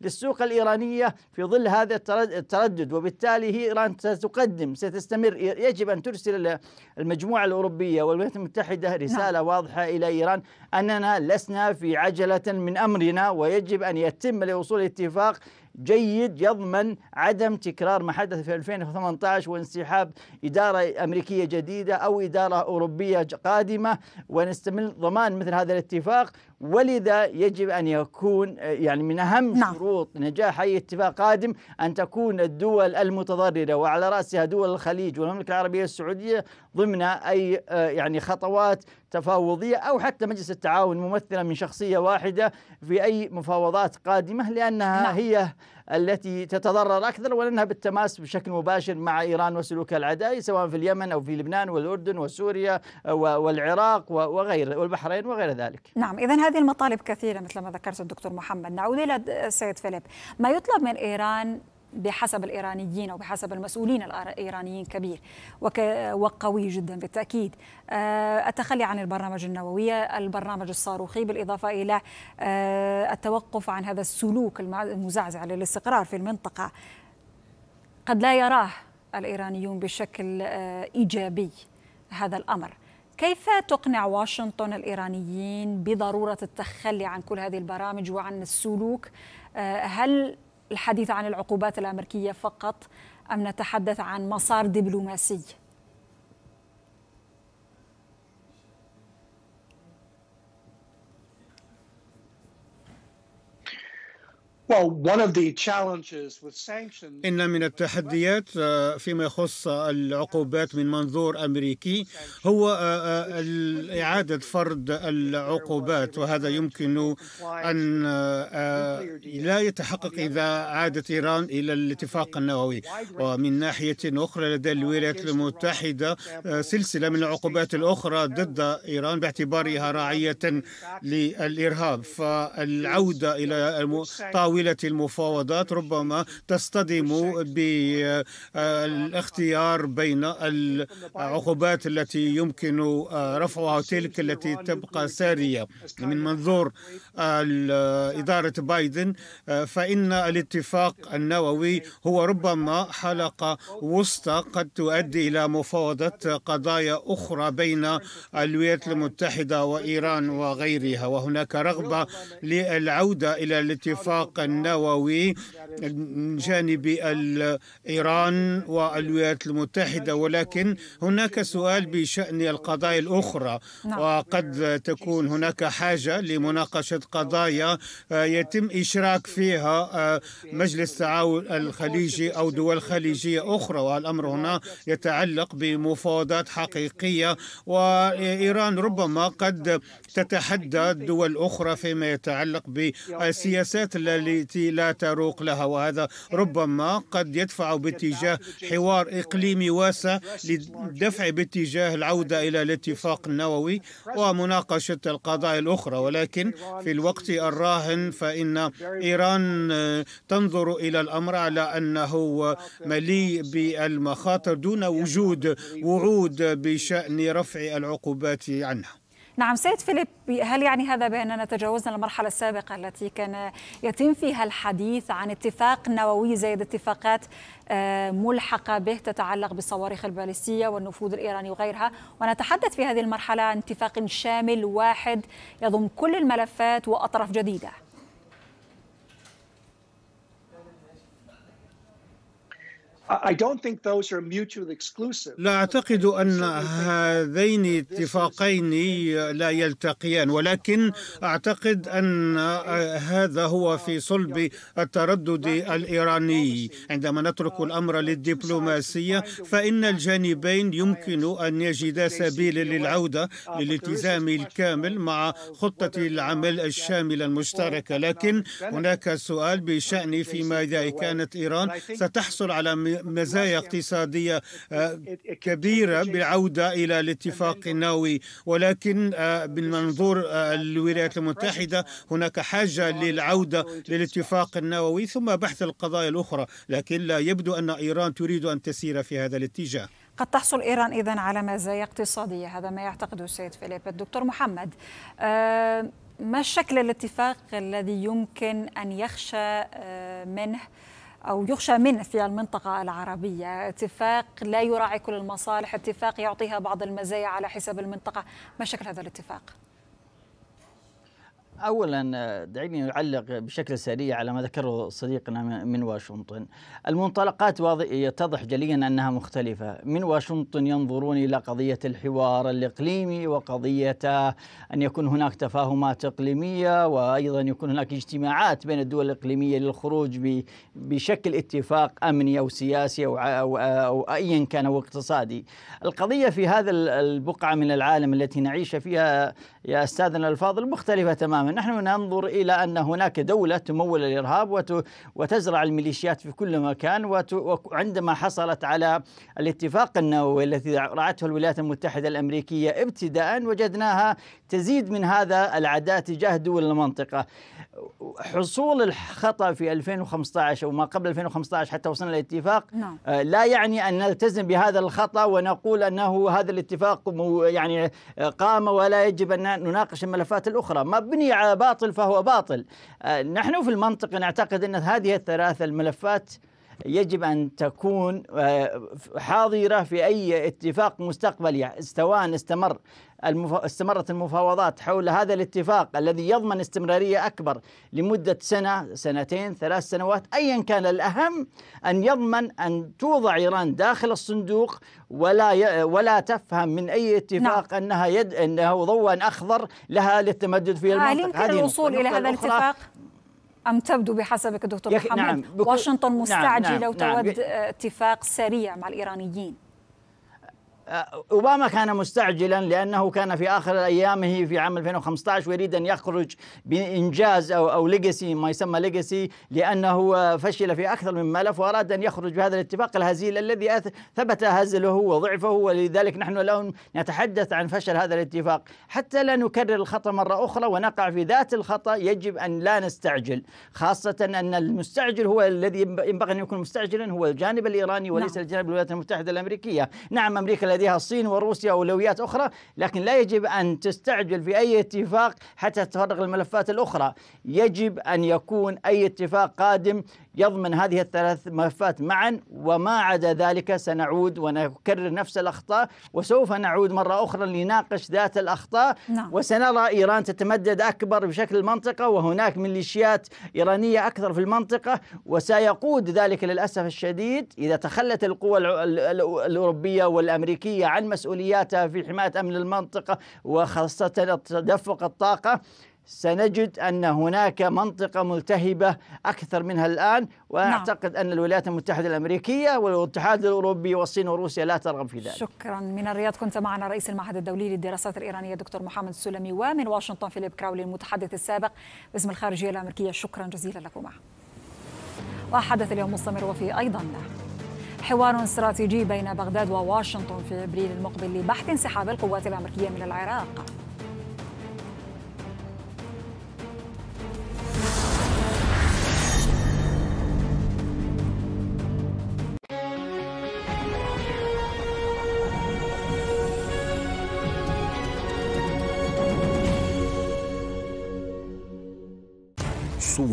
للسوق الإيرانية في ظل هذا التردد وبالتالي هي إيران ستقدم ستستمر يجب أن ترسل المجموعة الأوروبية والولايات المتحدة نعم. رسالة نعم. واضحة إلى إيران أننا لسنا في عجلة من أمرنا ويجب أن يتم لوصول اتفاق جيد يضمن عدم تكرار ما حدث في 2018 وانسحاب إدارة أمريكية جديدة أو إدارة أوروبية قادمة ونستمر ضمان مثل هذا الاتفاق ولذا يجب أن يكون يعني من أهم نعم. شروط نجاح أي اتفاق قادم أن تكون الدول المتضررة وعلى رأسها دول الخليج والمملكة العربية السعودية ضمن أي يعني خطوات تفاوضية أو حتى مجلس التعاون ممثلة من شخصية واحدة في أي مفاوضات قادمة لأنها نعم. هي التي تتضرر أكثر ولأنها بالتماس بشكل مباشر مع إيران وسلوكها العدائي سواء في اليمن أو في لبنان والأردن وسوريا والعراق وغير والبحرين وغير ذلك نعم إذا هذا هذه المطالب كثيرة مثل ما ذكرت الدكتور محمد نعود إلى السيد فيليب ما يطلب من إيران بحسب الإيرانيين أو بحسب المسؤولين الإيرانيين كبير وك... وقوي جدا بالتأكيد التخلي آه، عن البرنامج النووية البرنامج الصاروخي بالإضافة إلى آه، التوقف عن هذا السلوك المزعزع للاستقرار في المنطقة قد لا يراه الإيرانيون بشكل آه، إيجابي هذا الأمر كيف تقنع واشنطن الإيرانيين بضرورة التخلي عن كل هذه البرامج وعن السلوك آه، هل الحديث عن العقوبات الأمريكية فقط أم نتحدث عن مسار دبلوماسي؟ إن من التحديات آه، فيما يخص العقوبات من منظور أمريكي هو آه، آه، إعادة فرض العقوبات وهذا يمكن أن لا يتحقق إذا عادت إيران إلى الاتفاق النووي ومن ناحية أخرى لدى الولايات المتحدة سلسلة من العقوبات الأخرى ضد إيران باعتبارها راعية للإرهاب فالعودة إلى طاولة طاولة المفاوضات ربما تصطدم بالاختيار بين العقوبات التي يمكن رفعها تلك التي تبقى سارية من منظور إدارة بايدن فإن الاتفاق النووي هو ربما حلقة وسطى قد تؤدي إلى مفاوضة قضايا أخرى بين الولايات المتحدة وإيران وغيرها وهناك رغبة للعودة إلى الاتفاق النووي من جانب إيران والولايات المتحدة ولكن هناك سؤال بشأن القضايا الأخرى نعم. وقد تكون هناك حاجة لمناقشة قضايا آه، يتم إشراك فيها آه، مجلس التعاون الخليجي أو دول خليجية أخرى والأمر هنا يتعلق بمفاوضات حقيقية وإيران ربما قد تتحدى دول أخرى فيما يتعلق بالسياسات التي لا تروق لها وهذا ربما قد يدفع باتجاه حوار إقليمي واسع للدفع باتجاه العودة إلى الاتفاق النووي ومناقشة القضايا الأخرى ولكن في الوقت الراهن فإن إيران تنظر إلى الأمر على أنه مليء بالمخاطر دون وجود وعود بشأن رفع العقوبات عنها نعم سيد فيليب هل يعني هذا بأننا تجاوزنا المرحلة السابقة التي كان يتم فيها الحديث عن اتفاق نووي زائد اتفاقات آه، ملحقة به تتعلق بالصواريخ الباليستية والنفوذ الإيراني وغيرها ونتحدث في هذه المرحلة عن اتفاق شامل واحد يضم كل الملفات وأطراف جديدة لا أعتقد أن هذين اتفاقين لا يلتقيان ولكن أعتقد أن هذا هو في صلب التردد الإيراني عندما نترك الأمر للدبلوماسية فإن الجانبين يمكن أن يجدا سبيلا للعودة للالتزام الكامل مع خطة العمل الشاملة المشتركة لكن هناك سؤال بشأن فيما إذا كانت إيران ستحصل على مزايا اقتصادية آه، كبيرة بالعودة إلى الاتفاق النووي ولكن آه، بالمنظور الولايات آه، المتحدة هناك حاجة للعودة للاتفاق النووي ثم بحث القضايا الأخرى لكن لا يبدو أن إيران تريد أن تسير في هذا الاتجاه قد تحصل إيران إذا على مزايا اقتصادية هذا ما يعتقده السيد فيليب الدكتور محمد ما شكل الاتفاق الذي يمكن أن يخشى منه أو يخشى منه في المنطقة العربية اتفاق لا يراعي كل المصالح اتفاق يعطيها بعض المزايا على حساب المنطقة ما شكل هذا الاتفاق؟ اولا آه، دعيني اعلق بشكل سريع على ما ذكره صديقنا من واشنطن. المنطلقات واضح يتضح جليا انها مختلفه، من واشنطن ينظرون الى قضيه الحوار الاقليمي وقضيه ان يكون هناك تفاهمات اقليميه وايضا يكون هناك اجتماعات بين الدول الاقليميه للخروج بشكل اتفاق امني او سياسي او او, أو ايا كان او اقتصادي. القضيه في هذا البقعه من العالم التي نعيش فيها يا استاذنا الفاضل مختلفه تماما تماما نحن ننظر إلى أن هناك دولة تمول الإرهاب وتزرع الميليشيات في كل مكان وعندما حصلت على الاتفاق النووي الذي رعته الولايات المتحدة الأمريكية ابتداء وجدناها تزيد من هذا العداء تجاه دول المنطقة حصول الخطأ في 2015 أو ما قبل 2015 حتى وصلنا للاتفاق نعم. آه، لا يعني أن نلتزم بهذا الخطأ ونقول أنه هذا الاتفاق يعني آه، قام ولا يجب أن نناقش الملفات الأخرى ما بني على باطل فهو باطل آه، نحن في المنطقة نعتقد أن هذه الثلاثة الملفات يجب أن تكون حاضرة في أي اتفاق مستقبلي سواء استمر المفا... استمرت المفاوضات حول هذا الاتفاق الذي يضمن استمرارية أكبر لمدة سنة سنتين ثلاث سنوات أيا كان الأهم أن يضمن أن توضع إيران داخل الصندوق ولا ي... ولا تفهم من أي اتفاق نعم. أنها يد أنه ضوء أخضر لها للتمدد في المنطقة هل يمكن الوصول إلى هذا الاتفاق؟ أم تبدو بحسبك دكتور محمد نعم واشنطن نعم، مستعجله نعم لو نعم تود نعم اتفاق سريع مع الإيرانيين آه، اوباما كان مستعجلا لانه كان في اخر ايامه في عام 2015 ويريد ان يخرج بانجاز او او ليجسي ما يسمى ليجسي لانه فشل في اكثر من ملف واراد ان يخرج بهذا الاتفاق الهزيل الذي ثبت هزله وضعفه ولذلك نحن الان نتحدث عن فشل هذا الاتفاق حتى لا نكرر الخطا مره اخرى ونقع في ذات الخطا يجب ان لا نستعجل خاصه ان المستعجل هو الذي ينبغي ان يكون مستعجلا هو الجانب الايراني وليس نعم. الجانب الولايات المتحده الامريكيه نعم امريكا لديها الصين وروسيا أولويات أخرى لكن لا يجب أن تستعجل في أي اتفاق حتى تفرغ الملفات الأخرى يجب أن يكون أي اتفاق قادم يضمن هذه الثلاث ملفات معا وما عدا ذلك سنعود ونكرر نفس الأخطاء وسوف نعود مرة أخرى لنناقش ذات الأخطاء نعم. وسنرى إيران تتمدد أكبر بشكل المنطقة وهناك ميليشيات إيرانية أكثر في المنطقة وسيقود ذلك للأسف الشديد إذا تخلت القوى الأوروبية والأمريكية عن مسؤولياتها في حماية أمن المنطقة وخاصة تدفق الطاقة سنجد ان هناك منطقه ملتهبه اكثر منها الان نعم. واعتقد نعم. ان الولايات المتحده الامريكيه والاتحاد الاوروبي والصين وروسيا لا ترغب في ذلك. شكرا من الرياض كنت معنا رئيس المعهد الدولي للدراسات الايرانيه دكتور محمد السلمي ومن واشنطن فيليب كراولي المتحدث السابق باسم الخارجيه الامريكيه شكرا جزيلا لكما. وحدث اليوم مستمر وفي ايضا حوار استراتيجي بين بغداد وواشنطن في ابريل المقبل لبحث انسحاب القوات الامريكيه من العراق.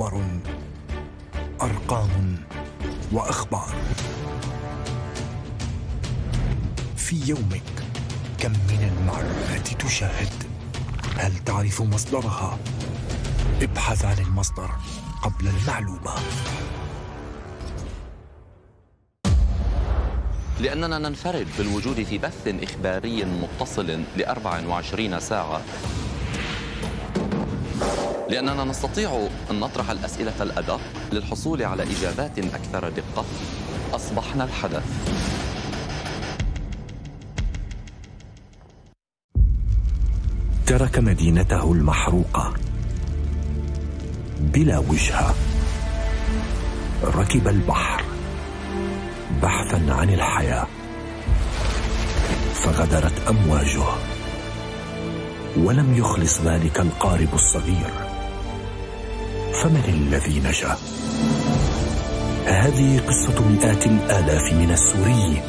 صور ارقام واخبار في يومك كم من المعلومات تشاهد هل تعرف مصدرها ابحث عن المصدر قبل المعلومه لأننا ننفرد بالوجود في بث إخباري متصل ل 24 ساعة لأننا نستطيع أن نطرح الأسئلة الأدق للحصول على إجابات أكثر دقة أصبحنا الحدث ترك مدينته المحروقة بلا وجهة ركب البحر بحثا عن الحياة فغدرت أمواجه ولم يخلص ذلك القارب الصغير فمن الذي نجا هذه قصه مئات الالاف من السوريين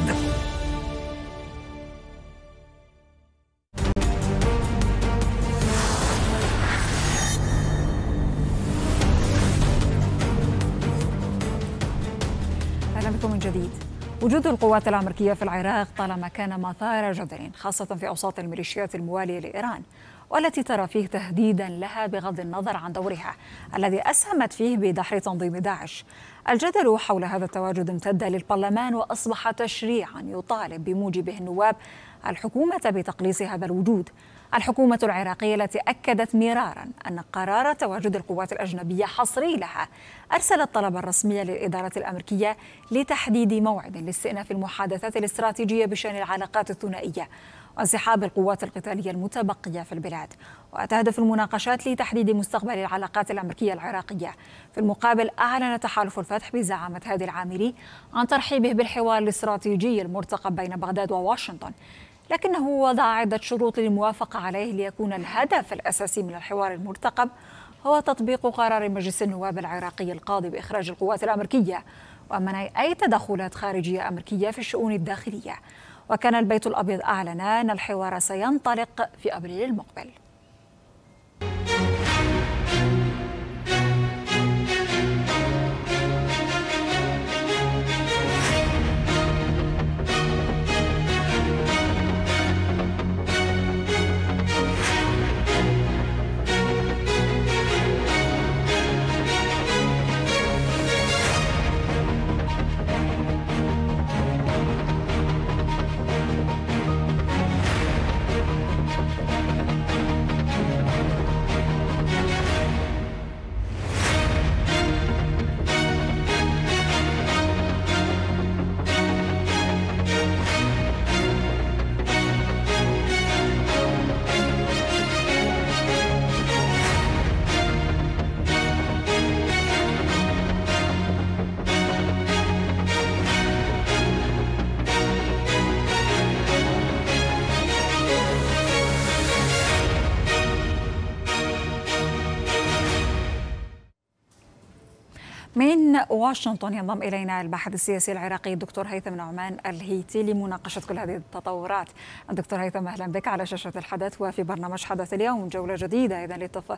وجود القوات الأمريكية في العراق طالما كان مثار جدل خاصة في أوساط الميليشيات الموالية لإيران والتي ترى فيه تهديدا لها بغض النظر عن دورها الذي أسهمت فيه بدحر تنظيم داعش الجدل حول هذا التواجد امتد للبرلمان وأصبح تشريعا يطالب بموجبه النواب الحكومة بتقليص هذا الوجود الحكومة العراقية التي أكدت مرارا أن قرار تواجد القوات الأجنبية حصري لها أرسل الطلب الرسمي للإدارة الأمريكية لتحديد موعد لاستئناف المحادثات الاستراتيجية بشأن العلاقات الثنائية وانسحاب القوات القتالية المتبقية في البلاد وتهدف المناقشات لتحديد مستقبل العلاقات الأمريكية العراقية في المقابل أعلن تحالف الفتح بزعامة هادي العامري عن ترحيبه بالحوار الاستراتيجي المرتقب بين بغداد وواشنطن لكنه وضع عدة شروط للموافقة عليه ليكون الهدف الأساسي من الحوار المرتقب هو تطبيق قرار مجلس النواب العراقي القاضي بإخراج القوات الأمريكية ومنع أي تدخلات خارجية أمريكية في الشؤون الداخلية وكان البيت الأبيض أعلن أن الحوار سينطلق في أبريل المقبل واشنطن ينضم إلينا الباحث السياسي العراقي الدكتور هيثم نعمان الهيتي لمناقشة كل هذه التطورات الدكتور هيثم أهلا بك على شاشة الحدث وفي برنامج حدث اليوم جولة جديدة إذا للتف...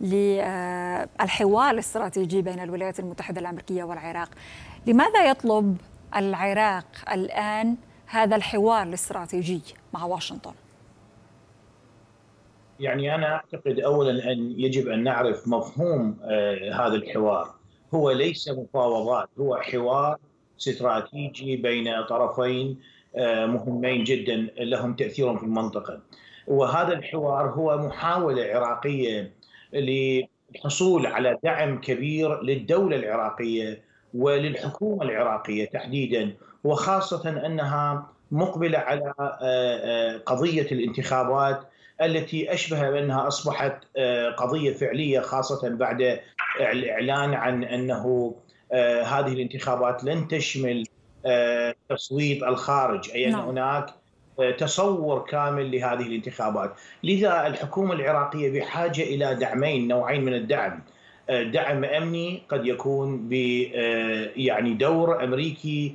للحوار آه، الاستراتيجي بين الولايات المتحدة الأمريكية والعراق لماذا يطلب العراق الآن هذا الحوار الاستراتيجي مع واشنطن؟ يعني انا اعتقد اولا ان يجب ان نعرف مفهوم آه، هذا الحوار هو ليس مفاوضات هو حوار استراتيجي بين طرفين آه، مهمين جدا لهم تاثير في المنطقه وهذا الحوار هو محاوله عراقيه للحصول على دعم كبير للدوله العراقيه وللحكومه العراقيه تحديدا وخاصه انها مقبله على آه، آه، قضيه الانتخابات التي أشبه بأنها أصبحت آه، قضية فعلية خاصة بعد الإعلان عن أنه آه، هذه الانتخابات لن تشمل آه، تصويت الخارج أي أن نعم. هناك تصور كامل لهذه الانتخابات لذا الحكومة العراقية بحاجة إلى دعمين نوعين من الدعم دعم أمني قد يكون ب يعني دور أمريكي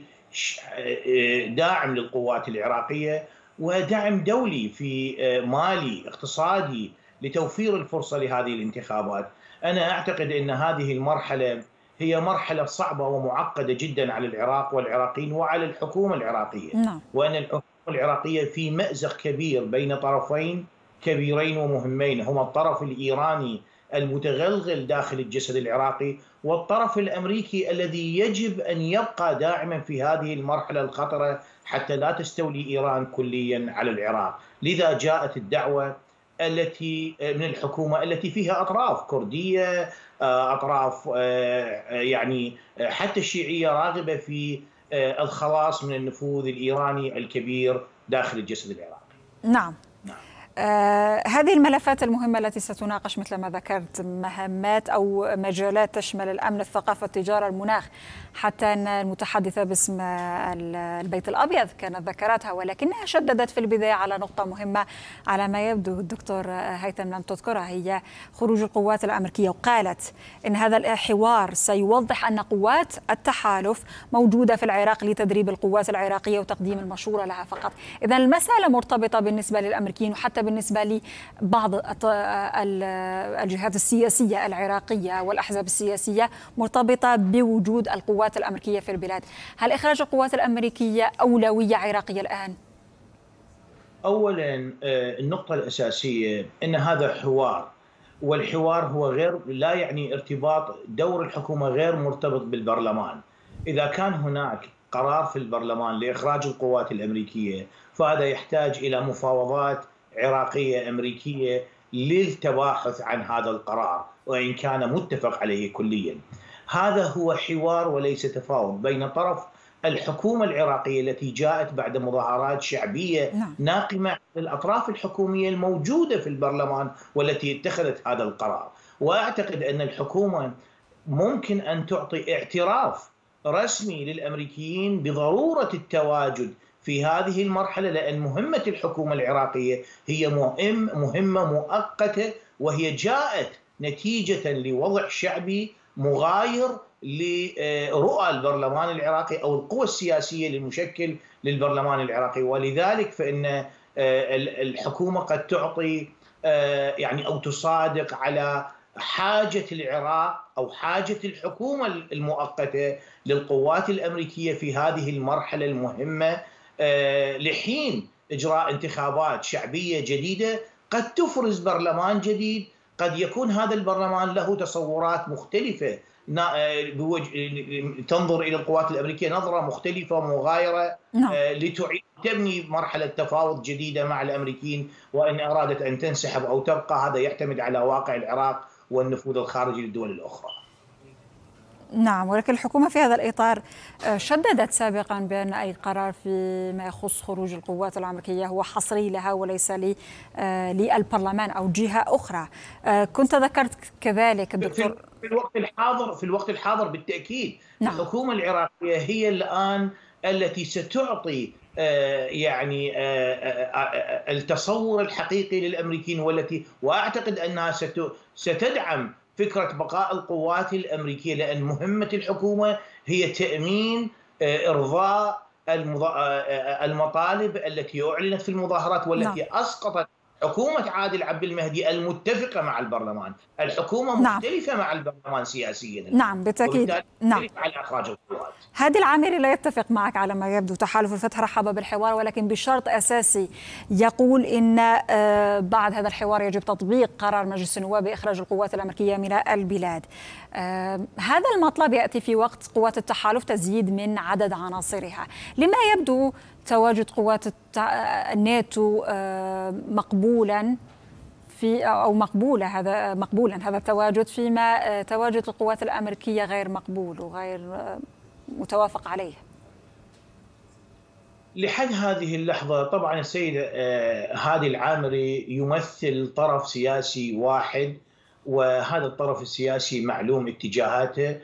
داعم للقوات العراقية ودعم دولي في آه، مالي اقتصادي لتوفير الفرصه لهذه الانتخابات. انا اعتقد ان هذه المرحله هي مرحله صعبه ومعقده جدا على العراق والعراقيين وعلى الحكومه العراقيه. نعم. وان الحكومه العراقيه في مازق كبير بين طرفين كبيرين ومهمين هما الطرف الايراني المتغلغل داخل الجسد العراقي والطرف الامريكي الذي يجب ان يبقى داعما في هذه المرحله الخطره حتى لا تستولي ايران كليا على العراق، لذا جاءت الدعوه التي من الحكومه التي فيها اطراف كرديه، آه، اطراف آه، آه، يعني حتى الشيعيه راغبه في الخلاص من النفوذ الايراني الكبير داخل الجسد العراقي. نعم. نعم. آه هذه الملفات المهمة التي ستناقش مثل ما ذكرت مهمات أو مجالات تشمل الأمن الثقافة التجارة المناخ حتى أن المتحدثة باسم البيت الأبيض كانت ذكرتها ولكنها شددت في البداية على نقطة مهمة على ما يبدو الدكتور هيثم لم تذكرها هي خروج القوات الأمريكية وقالت إن هذا الحوار سيوضح أن قوات التحالف موجودة في العراق لتدريب القوات العراقية وتقديم المشورة لها فقط إذا المسألة مرتبطة بالنسبة للأمريكيين وحتى بالنسبة لبعض الجهات السياسية العراقية والأحزاب السياسية مرتبطة بوجود القوات القوات الأمريكية في البلاد هل إخراج القوات الأمريكية أولوية عراقية الآن؟ أولا آه، النقطة الأساسية أن هذا حوار والحوار هو غير لا يعني ارتباط دور الحكومة غير مرتبط بالبرلمان إذا كان هناك قرار في البرلمان لإخراج القوات الأمريكية فهذا يحتاج إلى مفاوضات عراقية أمريكية للتباحث عن هذا القرار وإن كان متفق عليه كليا هذا هو حوار وليس تفاوض بين طرف الحكومة العراقية التي جاءت بعد مظاهرات شعبية نعم. ناقمة ناقمة للأطراف الحكومية الموجودة في البرلمان والتي اتخذت هذا القرار وأعتقد أن الحكومة ممكن أن تعطي اعتراف رسمي للأمريكيين بضرورة التواجد في هذه المرحلة لأن مهمة الحكومة العراقية هي مهم مهمة مؤقتة وهي جاءت نتيجة لوضع شعبي مغاير لرؤى البرلمان العراقي او القوى السياسيه المشكل للبرلمان العراقي ولذلك فان آه، الحكومه قد تعطي آه، يعني او تصادق على حاجه العراق او حاجه الحكومه المؤقته للقوات الامريكيه في هذه المرحله المهمه آه، لحين اجراء انتخابات شعبيه جديده قد تفرز برلمان جديد قد يكون هذا البرلمان له تصورات مختلفة آه، تنظر إلى القوات الأمريكية نظرة مختلفة ومغايرة نعم. آه، لتعيد تبني مرحلة تفاوض جديدة مع الأمريكيين وإن أرادت أن تنسحب أو تبقى هذا يعتمد على واقع العراق والنفوذ الخارجي للدول الأخرى نعم ولكن الحكومة في هذا الإطار آه، شددت سابقا بأن أي قرار فيما يخص خروج القوات الأمريكية هو حصري لها وليس آه، للبرلمان أو جهة أخرى آه، كنت ذكرت كذلك الدكتور في الوقت الحاضر في الوقت الحاضر بالتأكيد نعم. الحكومة العراقية هي الآن التي ستعطي يعني التصور الحقيقي للامريكيين والتي واعتقد انها ستدعم فكره بقاء القوات الامريكيه لان مهمه الحكومه هي تامين آه، ارضاء آه، آه، المطالب التي اعلنت في المظاهرات والتي نعم. اسقطت حكومة عادل عبد المهدي المتفقة مع البرلمان الحكومة نعم. مختلفة مع البرلمان سياسيا نعم بالتأكيد نعم على إخراج القوات هادي العامري لا يتفق معك على ما يبدو تحالف الفتح رحب بالحوار ولكن بشرط أساسي يقول إن آه، بعد هذا الحوار يجب تطبيق قرار مجلس النواب بإخراج القوات الأمريكية من البلاد آه، هذا المطلب يأتي في وقت قوات التحالف تزيد من عدد عناصرها لما يبدو تواجد قوات الناتو آه، مقبولا في او مقبوله هذا مقبولا هذا التواجد فيما آه، تواجد القوات الامريكيه غير مقبول وغير آه، متوافق عليه. لحد هذه اللحظه طبعا السيد هادي العامري يمثل طرف سياسي واحد وهذا الطرف السياسي معلوم اتجاهاته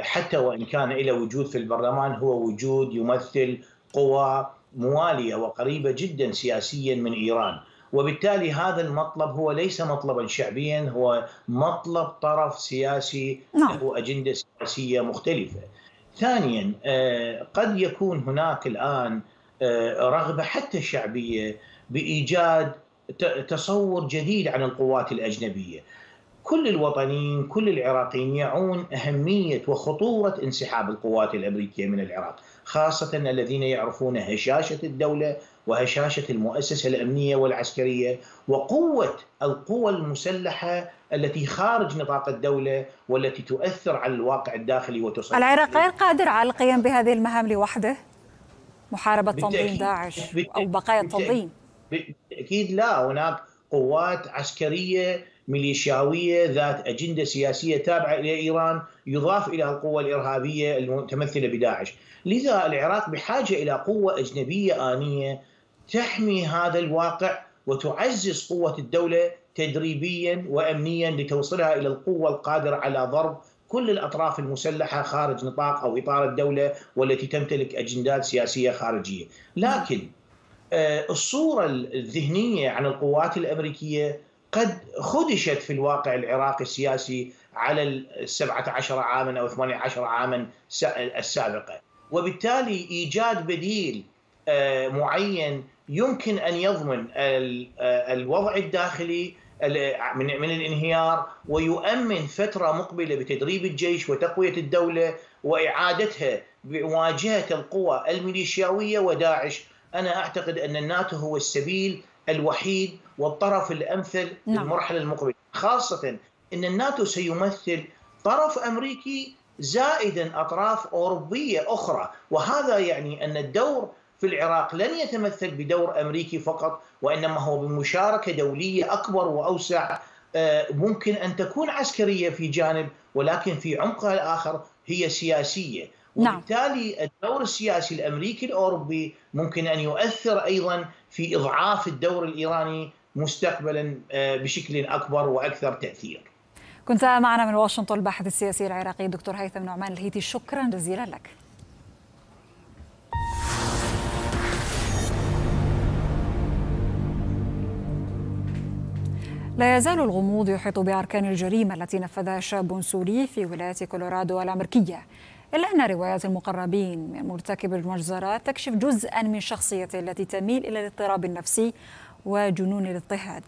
حتى وان كان الى وجود في البرلمان هو وجود يمثل قوى مواليه وقريبه جدا سياسيا من ايران وبالتالي هذا المطلب هو ليس مطلبا شعبيا هو مطلب طرف سياسي نعم. له اجنده سياسيه مختلفه. ثانيا آه، قد يكون هناك الان آه، رغبه حتى شعبيه بايجاد تصور جديد عن القوات الاجنبيه، كل الوطنيين كل العراقيين يعون أهمية وخطورة انسحاب القوات الأمريكية من العراق خاصة الذين يعرفون هشاشة الدولة وهشاشة المؤسسة الأمنية والعسكرية وقوة القوى المسلحة التي خارج نطاق الدولة والتي تؤثر على الواقع الداخلي وتصل العراق غير قادر على القيام بهذه المهام لوحده محاربة تنظيم داعش أو بقايا التنظيم بالتأكيد لا هناك قوات عسكرية ميليشياوية ذات أجندة سياسية تابعة إلى إيران يضاف إلى القوة الإرهابية المتمثلة بداعش لذا العراق بحاجة إلى قوة أجنبية آنية تحمي هذا الواقع وتعزز قوة الدولة تدريبيا وأمنيا لتوصلها إلى القوة القادرة على ضرب كل الأطراف المسلحة خارج نطاق أو إطار الدولة والتي تمتلك أجندات سياسية خارجية لكن آه، الصورة الذهنية عن القوات الأمريكية قد خدشت في الواقع العراقي السياسي على السبعة عشر عاما أو ثمانية عشر عاما السابقة وبالتالي إيجاد بديل آه، معين يمكن أن يضمن آه، الوضع الداخلي من من الانهيار ويؤمن فتره مقبله بتدريب الجيش وتقويه الدوله واعادتها بمواجهه القوى الميليشياويه وداعش انا اعتقد ان الناتو هو السبيل الوحيد والطرف الامثل نعم. للمرحله المقبله خاصه ان الناتو سيمثل طرف امريكي زائدا اطراف اوروبيه اخرى وهذا يعني ان الدور في العراق لن يتمثل بدور امريكي فقط وانما هو بمشاركه دوليه اكبر واوسع آه، ممكن ان تكون عسكريه في جانب ولكن في عمقها الاخر هي سياسيه نعم. وبالتالي الدور السياسي الامريكي الاوروبي ممكن ان يؤثر ايضا في اضعاف الدور الايراني مستقبلا آه، بشكل اكبر واكثر تاثير. كنت معنا من واشنطن الباحث السياسي العراقي دكتور هيثم نعمان الهيتي شكرا جزيلا لك. لا يزال الغموض يحيط بأركان الجريمة التي نفذها شاب سوري في ولاية كولورادو الأمريكية إلا أن روايات المقربين من مرتكب المجزرات تكشف جزءا من شخصيته التي تميل إلى الاضطراب النفسي وجنون الاضطهاد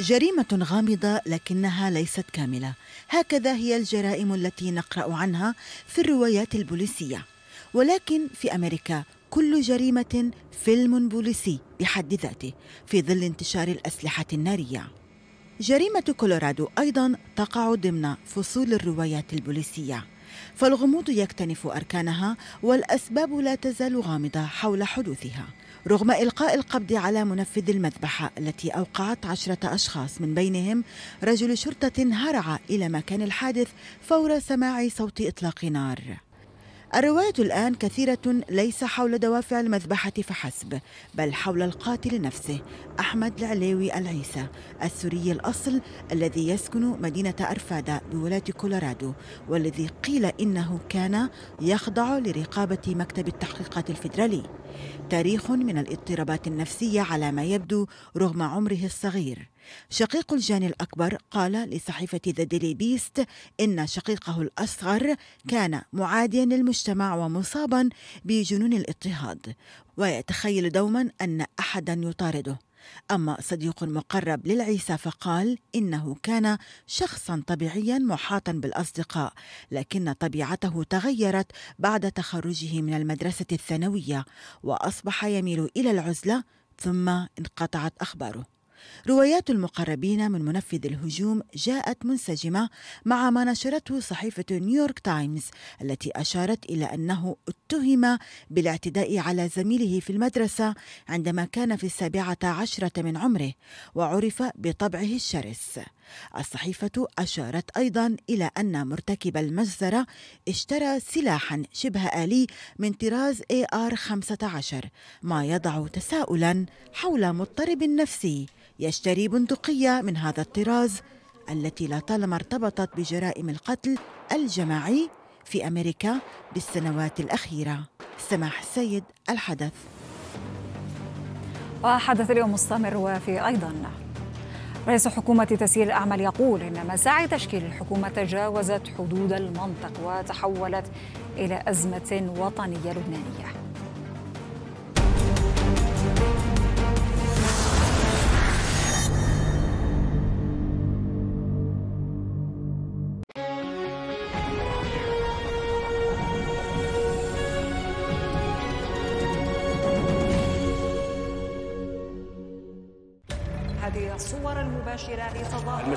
جريمة غامضة لكنها ليست كاملة هكذا هي الجرائم التي نقرأ عنها في الروايات البوليسية ولكن في أمريكا كل جريمة فيلم بوليسي بحد ذاته في ظل انتشار الأسلحة النارية جريمة كولورادو أيضا تقع ضمن فصول الروايات البوليسية فالغموض يكتنف أركانها والأسباب لا تزال غامضة حول حدوثها رغم إلقاء القبض على منفذ المذبحة التي أوقعت عشرة أشخاص من بينهم رجل شرطة هرع إلى مكان الحادث فور سماع صوت إطلاق نار الروايات الآن كثيرة ليس حول دوافع المذبحة فحسب بل حول القاتل نفسه أحمد العليوي العيسى السوري الأصل الذي يسكن مدينة أرفادا بولاية كولورادو والذي قيل إنه كان يخضع لرقابة مكتب التحقيقات الفيدرالي تاريخ من الاضطرابات النفسية على ما يبدو رغم عمره الصغير شقيق الجاني الأكبر قال لصحيفة ذا ديلي بيست إن شقيقه الأصغر كان معاديا للمجتمع ومصابا بجنون الاضطهاد ويتخيل دوما أن أحدا يطارده أما صديق مقرب للعيسى فقال إنه كان شخصا طبيعيا محاطا بالأصدقاء لكن طبيعته تغيرت بعد تخرجه من المدرسة الثانوية وأصبح يميل إلى العزلة ثم انقطعت أخباره روايات المقربين من منفذ الهجوم جاءت منسجمة مع ما نشرته صحيفة نيويورك تايمز التي أشارت إلى أنه اتهم بالاعتداء على زميله في المدرسة عندما كان في السابعة عشرة من عمره وعرف بطبعه الشرس الصحيفة أشارت أيضا إلى أن مرتكب المجزرة اشترى سلاحا شبه آلي من طراز AR-15 ما يضع تساؤلا حول مضطرب نفسي يشتري بندقية من هذا الطراز التي لطالما ارتبطت بجرائم القتل الجماعي في أمريكا بالسنوات الأخيرة سماح السيد الحدث وحدث اليوم مستمر وفي أيضا رئيس حكومة تسيير الأعمال يقول إن مساعي تشكيل الحكومة تجاوزت حدود المنطق وتحولت إلى أزمة وطنية لبنانية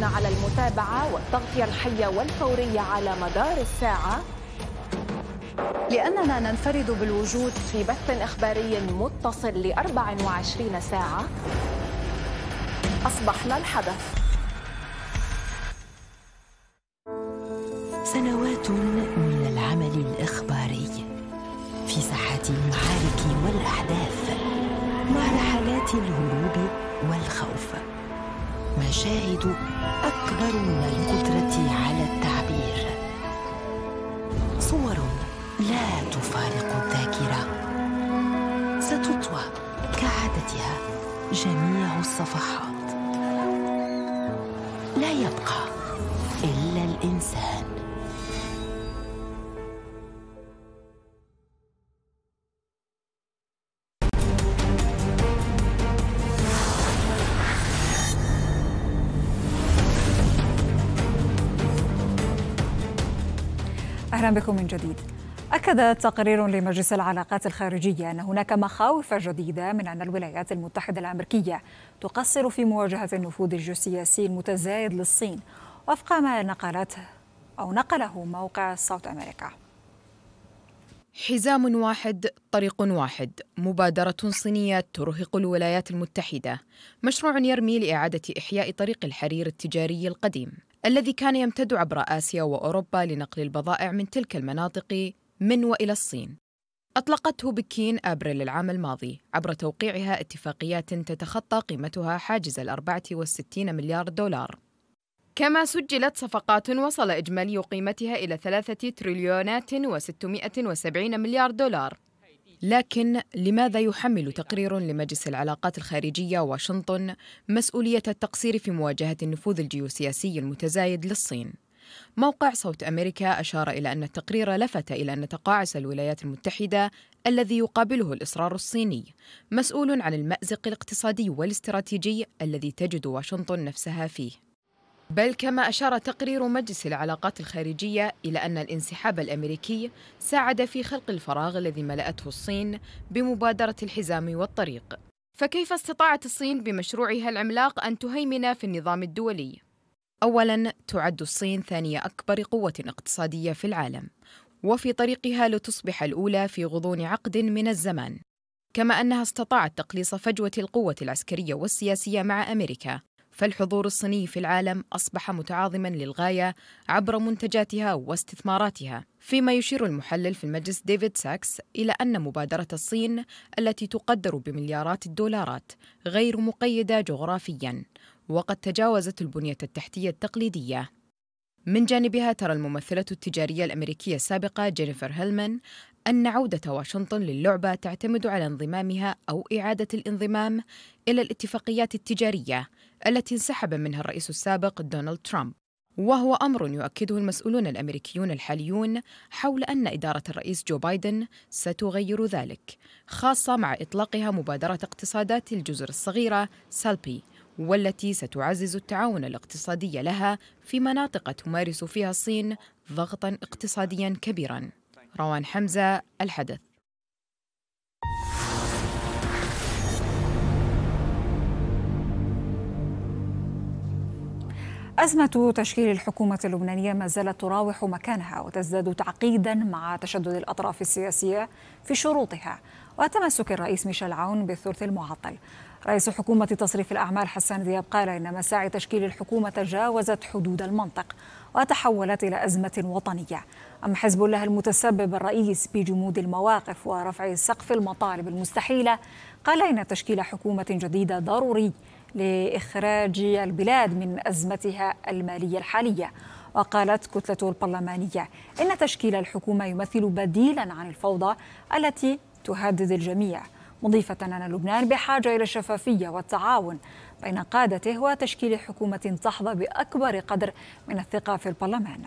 تحرصون على المتابعة والتغطية الحية والفورية على مدار الساعة لأننا ننفرد بالوجود في بث إخباري متصل ل 24 ساعة أصبحنا الحدث سنوات من العمل الإخباري في ساحات المعارك والأحداث مع رحلات الهروب والخوف مشاهد أكبر من القدرة على التعبير صور لا تفارق الذاكرة ستطوى كعادتها جميع الصفحات لا يبقى إلا الإنسان أهلا بكم من جديد أكد تقرير لمجلس العلاقات الخارجية أن هناك مخاوف جديدة من أن الولايات المتحدة الأمريكية تقصر في مواجهة النفوذ الجيوسياسي المتزايد للصين وفق ما نقلته أو نقله موقع صوت أمريكا حزام واحد طريق واحد مبادرة صينية ترهق الولايات المتحدة مشروع يرمي لإعادة إحياء طريق الحرير التجاري القديم الذي كان يمتد عبر آسيا وأوروبا لنقل البضائع من تلك المناطق من وإلى الصين أطلقته بكين أبريل العام الماضي عبر توقيعها اتفاقيات تتخطى قيمتها حاجز الأربعة والستين مليار دولار كما سجلت صفقات وصل إجمالي قيمتها إلى ثلاثة تريليونات وستمائة وسبعين مليار دولار لكن لماذا يحمل تقرير لمجلس العلاقات الخارجية واشنطن مسؤولية التقصير في مواجهة النفوذ الجيوسياسي المتزايد للصين؟ موقع صوت أمريكا أشار إلى أن التقرير لفت إلى أن تقاعس الولايات المتحدة الذي يقابله الإصرار الصيني مسؤول عن المأزق الاقتصادي والاستراتيجي الذي تجد واشنطن نفسها فيه بل كما أشار تقرير مجلس العلاقات الخارجية إلى أن الانسحاب الأمريكي ساعد في خلق الفراغ الذي ملأته الصين بمبادرة الحزام والطريق فكيف استطاعت الصين بمشروعها العملاق أن تهيمن في النظام الدولي؟ أولاً تعد الصين ثاني أكبر قوة اقتصادية في العالم وفي طريقها لتصبح الأولى في غضون عقد من الزمان كما أنها استطاعت تقليص فجوة القوة العسكرية والسياسية مع أمريكا فالحضور الصيني في العالم أصبح متعاظما للغاية عبر منتجاتها واستثماراتها فيما يشير المحلل في المجلس ديفيد ساكس إلى أن مبادرة الصين التي تقدر بمليارات الدولارات غير مقيدة جغرافياً وقد تجاوزت البنية التحتية التقليدية من جانبها ترى الممثلة التجارية الأمريكية السابقة جينيفر هيلمان أن عودة واشنطن للعبة تعتمد على انضمامها أو إعادة الانضمام إلى الاتفاقيات التجارية التي انسحب منها الرئيس السابق دونالد ترامب وهو امر يؤكده المسؤولون الامريكيون الحاليون حول ان اداره الرئيس جو بايدن ستغير ذلك خاصه مع اطلاقها مبادره اقتصادات الجزر الصغيره سالبي والتي ستعزز التعاون الاقتصادي لها في مناطق تمارس فيها الصين ضغطا اقتصاديا كبيرا روان حمزه الحدث أزمة تشكيل الحكومة اللبنانية ما زالت تراوح مكانها وتزداد تعقيدا مع تشدد الأطراف السياسية في شروطها وتمسك الرئيس ميشيل عون بالثلث المعطل رئيس حكومة تصريف الأعمال حسان دياب قال إن مساعي تشكيل الحكومة تجاوزت حدود المنطق وتحولت إلى أزمة وطنية أم حزب الله المتسبب الرئيس بجمود المواقف ورفع سقف المطالب المستحيلة قال إن تشكيل حكومة جديدة ضروري لإخراج البلاد من أزمتها المالية الحالية وقالت كتلة البرلمانية إن تشكيل الحكومة يمثل بديلا عن الفوضى التي تهدد الجميع مضيفة أن لبنان بحاجة إلى الشفافية والتعاون بين قادته وتشكيل حكومة تحظى بأكبر قدر من الثقة في البرلمان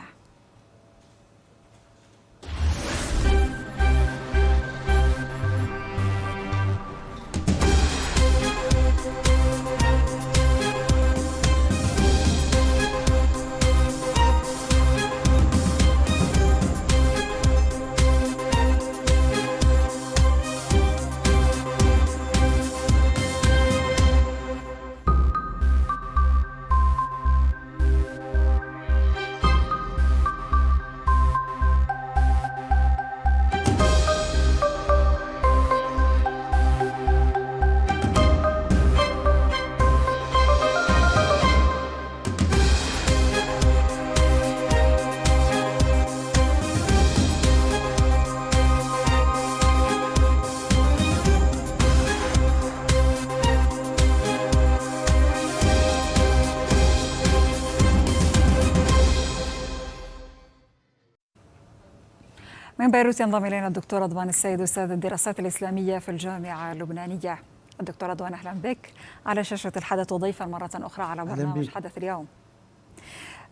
بيروت ينضم الينا الدكتور رضوان السيد استاذ الدراسات الاسلاميه في الجامعه اللبنانيه. الدكتور رضوان اهلا بك على شاشه الحدث وضيفا مره اخرى على برنامج حدث اليوم.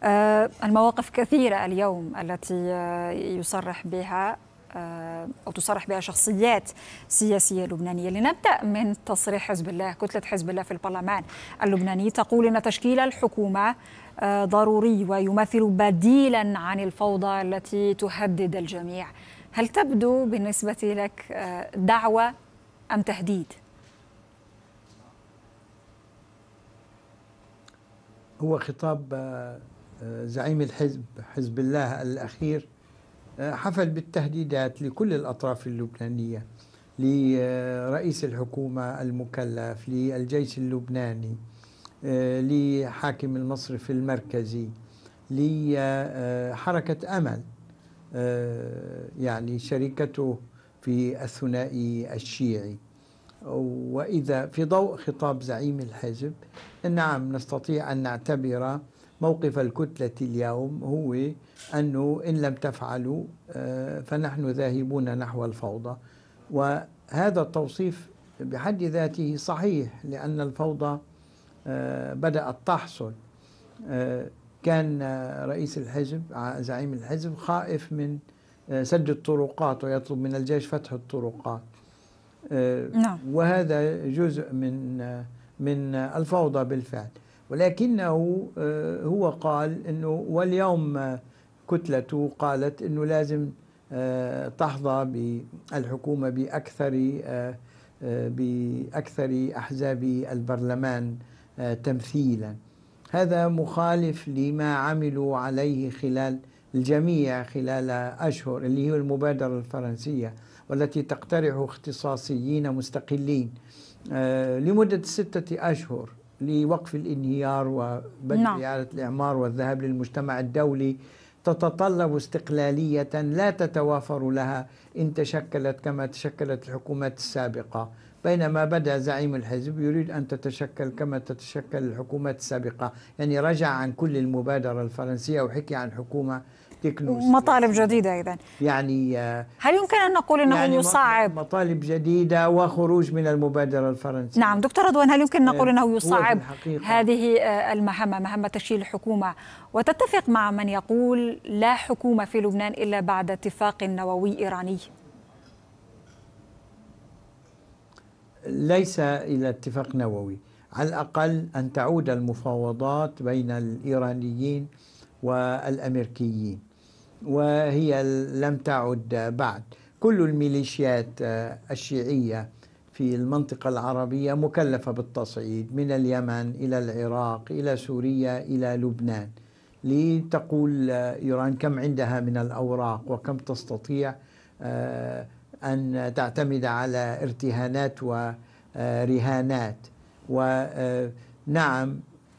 آه، المواقف كثيره اليوم التي آه، يصرح بها آه، أو تصرح بها شخصيات سياسية لبنانية لنبدأ من تصريح حزب الله كتلة حزب الله في البرلمان اللبناني تقول أن تشكيل الحكومة ضروري ويمثل بديلا عن الفوضى التي تهدد الجميع هل تبدو بالنسبة لك آه، دعوة أم تهديد؟ هو خطاب آه، آه، زعيم الحزب حزب الله الأخير حفل بالتهديدات لكل الأطراف اللبنانية لرئيس الحكومة المكلف للجيش اللبناني لحاكم المصرف المركزي لحركة أمل آه، يعني شركته في الثنائي الشيعي وإذا في ضوء خطاب زعيم الحزب نعم نستطيع أن نعتبر موقف الكتلة اليوم هو أنه إن لم تفعلوا آه، فنحن ذاهبون نحو الفوضى وهذا التوصيف بحد ذاته صحيح لأن الفوضى آه، بدأت تحصل كان آه، رئيس الحزب آه، زعيم الحزب خائف من آه، سد الطرقات ويطلب من الجيش فتح الطرقات نعم. وهذا جزء من من الفوضى بالفعل ولكنه هو قال انه واليوم كتلته قالت انه لازم تحظى بالحكومه باكثر باكثر احزاب البرلمان تمثيلا هذا مخالف لما عملوا عليه خلال الجميع خلال أشهر اللي هي المبادرة الفرنسية والتي تقترح اختصاصيين مستقلين آه، لمدة ستة أشهر لوقف الانهيار وبدء نعم. إعادة الإعمار والذهاب للمجتمع الدولي تتطلب استقلالية لا تتوافر لها إن تشكلت كما تشكلت الحكومات السابقة بينما بدا زعيم الحزب يريد أن تتشكل كما تتشكل الحكومات السابقة يعني رجع عن كل المبادرة الفرنسية وحكي عن حكومة تكنوس مطالب جديدة إذا يعني هل يمكن أن نقول أنه يعني يصعب مطالب جديدة وخروج من المبادرة الفرنسية نعم دكتور رضوان هل يمكن أن نقول أنه نعم، يصعب هذه آه، المهمة مهمة تشكيل الحكومة وتتفق مع من يقول لا حكومة في لبنان إلا بعد اتفاق نووي إيراني ليس إلى اتفاق نووي على الأقل أن تعود المفاوضات بين الإيرانيين والأمريكيين وهي لم تعد بعد كل الميليشيات الشيعية في المنطقة العربية مكلفة بالتصعيد من اليمن إلى العراق إلى سوريا إلى لبنان لتقول إيران كم عندها من الأوراق وكم تستطيع آه، أن تعتمد على ارتهانات ورهانات ونعم آه،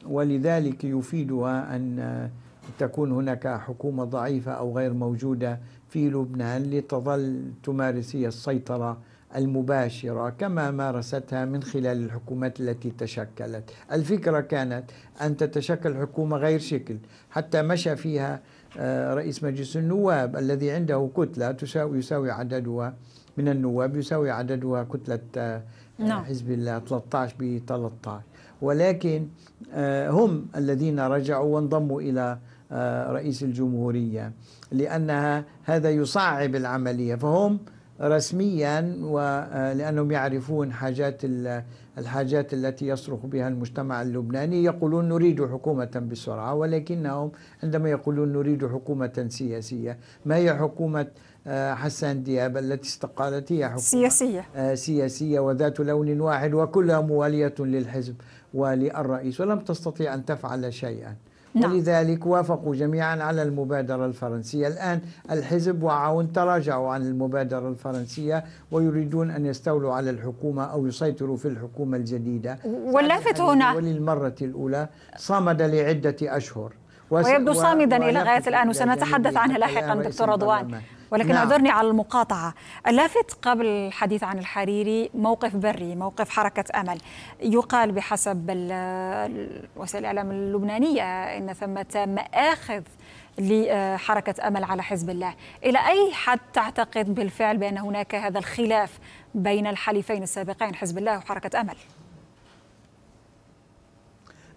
ولذلك يفيدها أن تكون هناك حكومة ضعيفة أو غير موجودة في لبنان لتظل تمارس هي السيطرة المباشرة كما مارستها من خلال الحكومات التي تشكلت الفكرة كانت أن تتشكل حكومة غير شكل حتى مشى فيها آه، رئيس مجلس النواب الذي عنده كتلة يساوي عددها من النواب يساوي عددها كتلة آه، آه، نعم. حزب الله 13 ب 13 ولكن آه، هم الذين رجعوا وانضموا إلى رئيس الجمهورية لأنها هذا يصعب العملية فهم رسميا ولأنهم يعرفون حاجات الحاجات التي يصرخ بها المجتمع اللبناني يقولون نريد حكومة بسرعة ولكنهم عندما يقولون نريد حكومة سياسية ما هي حكومة آه، حسان دياب التي استقالت هي حكومة سياسية آه، سياسية وذات لون واحد وكلها موالية للحزب وللرئيس ولم تستطيع أن تفعل شيئا نعم. ولذلك وافقوا جميعا على المبادرة الفرنسية الآن الحزب وعون تراجعوا عن المبادرة الفرنسية ويريدون أن يستولوا على الحكومة أو يسيطروا في الحكومة الجديدة واللافت هنا وللمرة الأولى صمد لعدة أشهر ويبدو صامدا إلى غاية الآن وسنتحدث عنها لاحقا دكتور رضوان ولكن نعم. اعذرني على المقاطعة اللافت قبل الحديث عن الحريري موقف بري موقف حركة أمل يقال بحسب وسائل الإعلام اللبنانية أن ثمة مآخذ لحركة أمل على حزب الله إلى أي حد تعتقد بالفعل بأن هناك هذا الخلاف بين الحليفين السابقين حزب الله وحركة أمل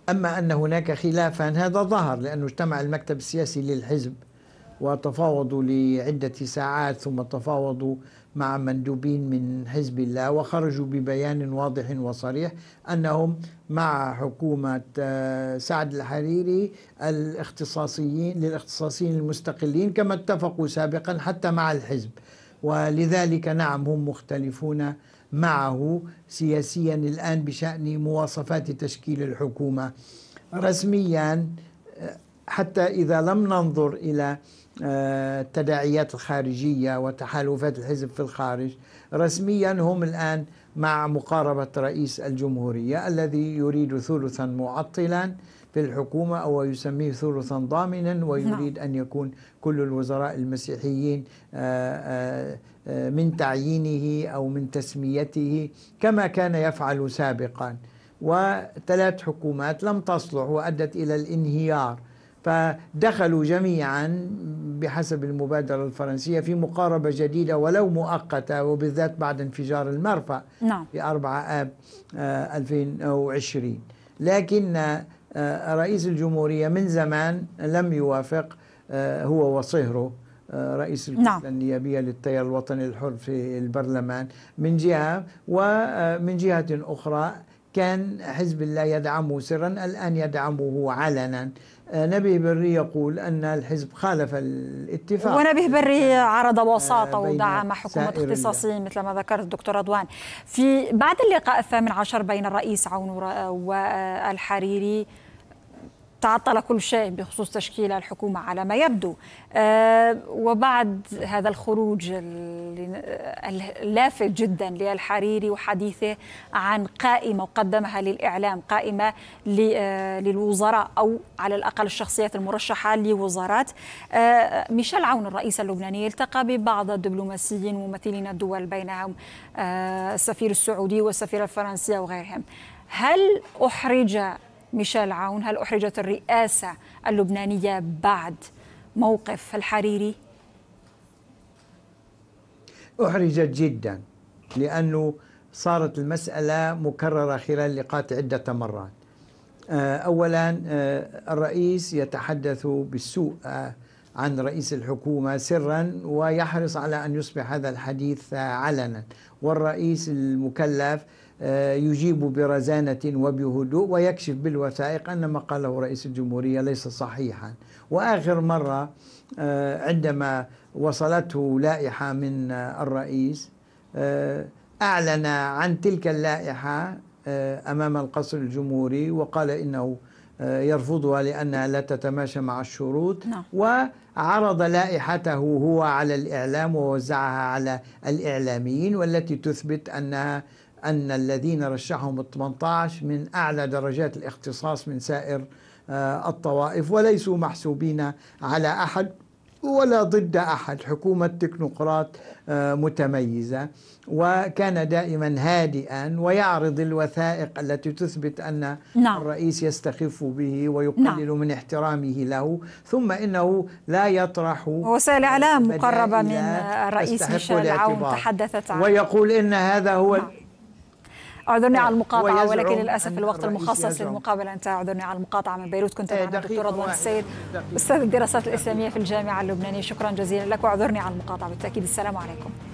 أما أن هناك خلافا هذا ظهر لأنه اجتمع المكتب السياسي للحزب وتفاوضوا لعدة ساعات ثم تفاوضوا مع مندوبين من حزب الله وخرجوا ببيان واضح وصريح أنهم مع حكومة آه، سعد الحريري الاختصاصيين للاختصاصيين المستقلين كما اتفقوا سابقا حتى مع الحزب ولذلك نعم هم مختلفون معه سياسيا الآن بشأن مواصفات تشكيل الحكومة رسميا حتى إذا لم ننظر إلى آه، التداعيات الخارجية وتحالفات الحزب في الخارج رسميا هم الآن مع مقاربة رئيس الجمهورية الذي يريد ثلثا معطلا في الحكومة أو يسميه ثلثا ضامنا نعم. ويريد أن يكون كل الوزراء المسيحيين آه، آه، من تعيينه أو من تسميته كما كان يفعل سابقا وثلاث حكومات لم تصلح وأدت إلى الانهيار فدخلوا جميعا بحسب المبادرة الفرنسية في مقاربة جديدة ولو مؤقتة وبالذات بعد انفجار المرفأ نعم. في 4 آب 2020 آه، لكن آه، آه، رئيس الجمهورية من زمان لم يوافق هو وصهره رئيس الكتلة نعم. النيابية للتيار الوطني الحر في البرلمان من جهة ومن جهة أخرى كان حزب الله يدعمه سرا الآن يدعمه علنا آه، نبي بري يقول أن الحزب خالف الاتفاق ونبيه بري آه، عرض وساطة آه، ودعم حكومة اختصاصيين مثل ما ذكرت الدكتور رضوان في بعد اللقاء الثامن عشر بين الرئيس عون والحريري تعطل كل شيء بخصوص تشكيل الحكومة على ما يبدو أه وبعد هذا الخروج اللافت جدا للحريري وحديثه عن قائمة وقدمها للإعلام قائمة آه، للوزراء أو على الأقل الشخصيات المرشحة لوزارات أه ميشيل عون الرئيس اللبناني التقى ببعض الدبلوماسيين وممثلين الدول بينهم أه السفير السعودي والسفيرة الفرنسية وغيرهم هل أحرج ميشيل عون هل أحرجت الرئاسة اللبنانية بعد موقف الحريري؟ أحرجت جدا لأنه صارت المسألة مكررة خلال لقاءات عدة مرات آه، أولا آه، الرئيس يتحدث بالسوء آه، عن رئيس الحكومة سرا ويحرص على أن يصبح هذا الحديث علنا والرئيس المكلف آه، يجيب برزانة وبهدوء ويكشف بالوثائق أن ما قاله رئيس الجمهورية ليس صحيحا وآخر مرة آه، عندما وصلته لائحة من آه، الرئيس أعلن عن تلك اللائحة أمام القصر الجمهوري وقال إنه يرفضها لأنها لا تتماشى مع الشروط نعم. وعرض لائحته هو على الإعلام ووزعها على الإعلاميين والتي تثبت أنها أن الذين رشحهم ال 18 من أعلى درجات الاختصاص من سائر آه، الطوائف وليسوا محسوبين على أحد ولا ضد أحد حكومة تكنوقراط آه، متميزة وكان دائما هادئا ويعرض الوثائق التي تثبت أن نعم. الرئيس يستخف به ويقلل نعم. من احترامه له ثم إنه لا يطرح وسائل إعلام مقربة من الرئيس ميشيل عون تحدثت عنه ويقول إن هذا هو نعم. اعذرني على طيب، المقاطعه ولكن للاسف الوقت المخصص للمقابله انت اعذرني على المقاطعه من بيروت كنت إيه، مع الدكتور رضوان السيد استاذ الدراسات الاسلاميه في الجامعه اللبنانيه شكرا جزيلا لك واعذرني على المقاطعه بالتاكيد السلام عليكم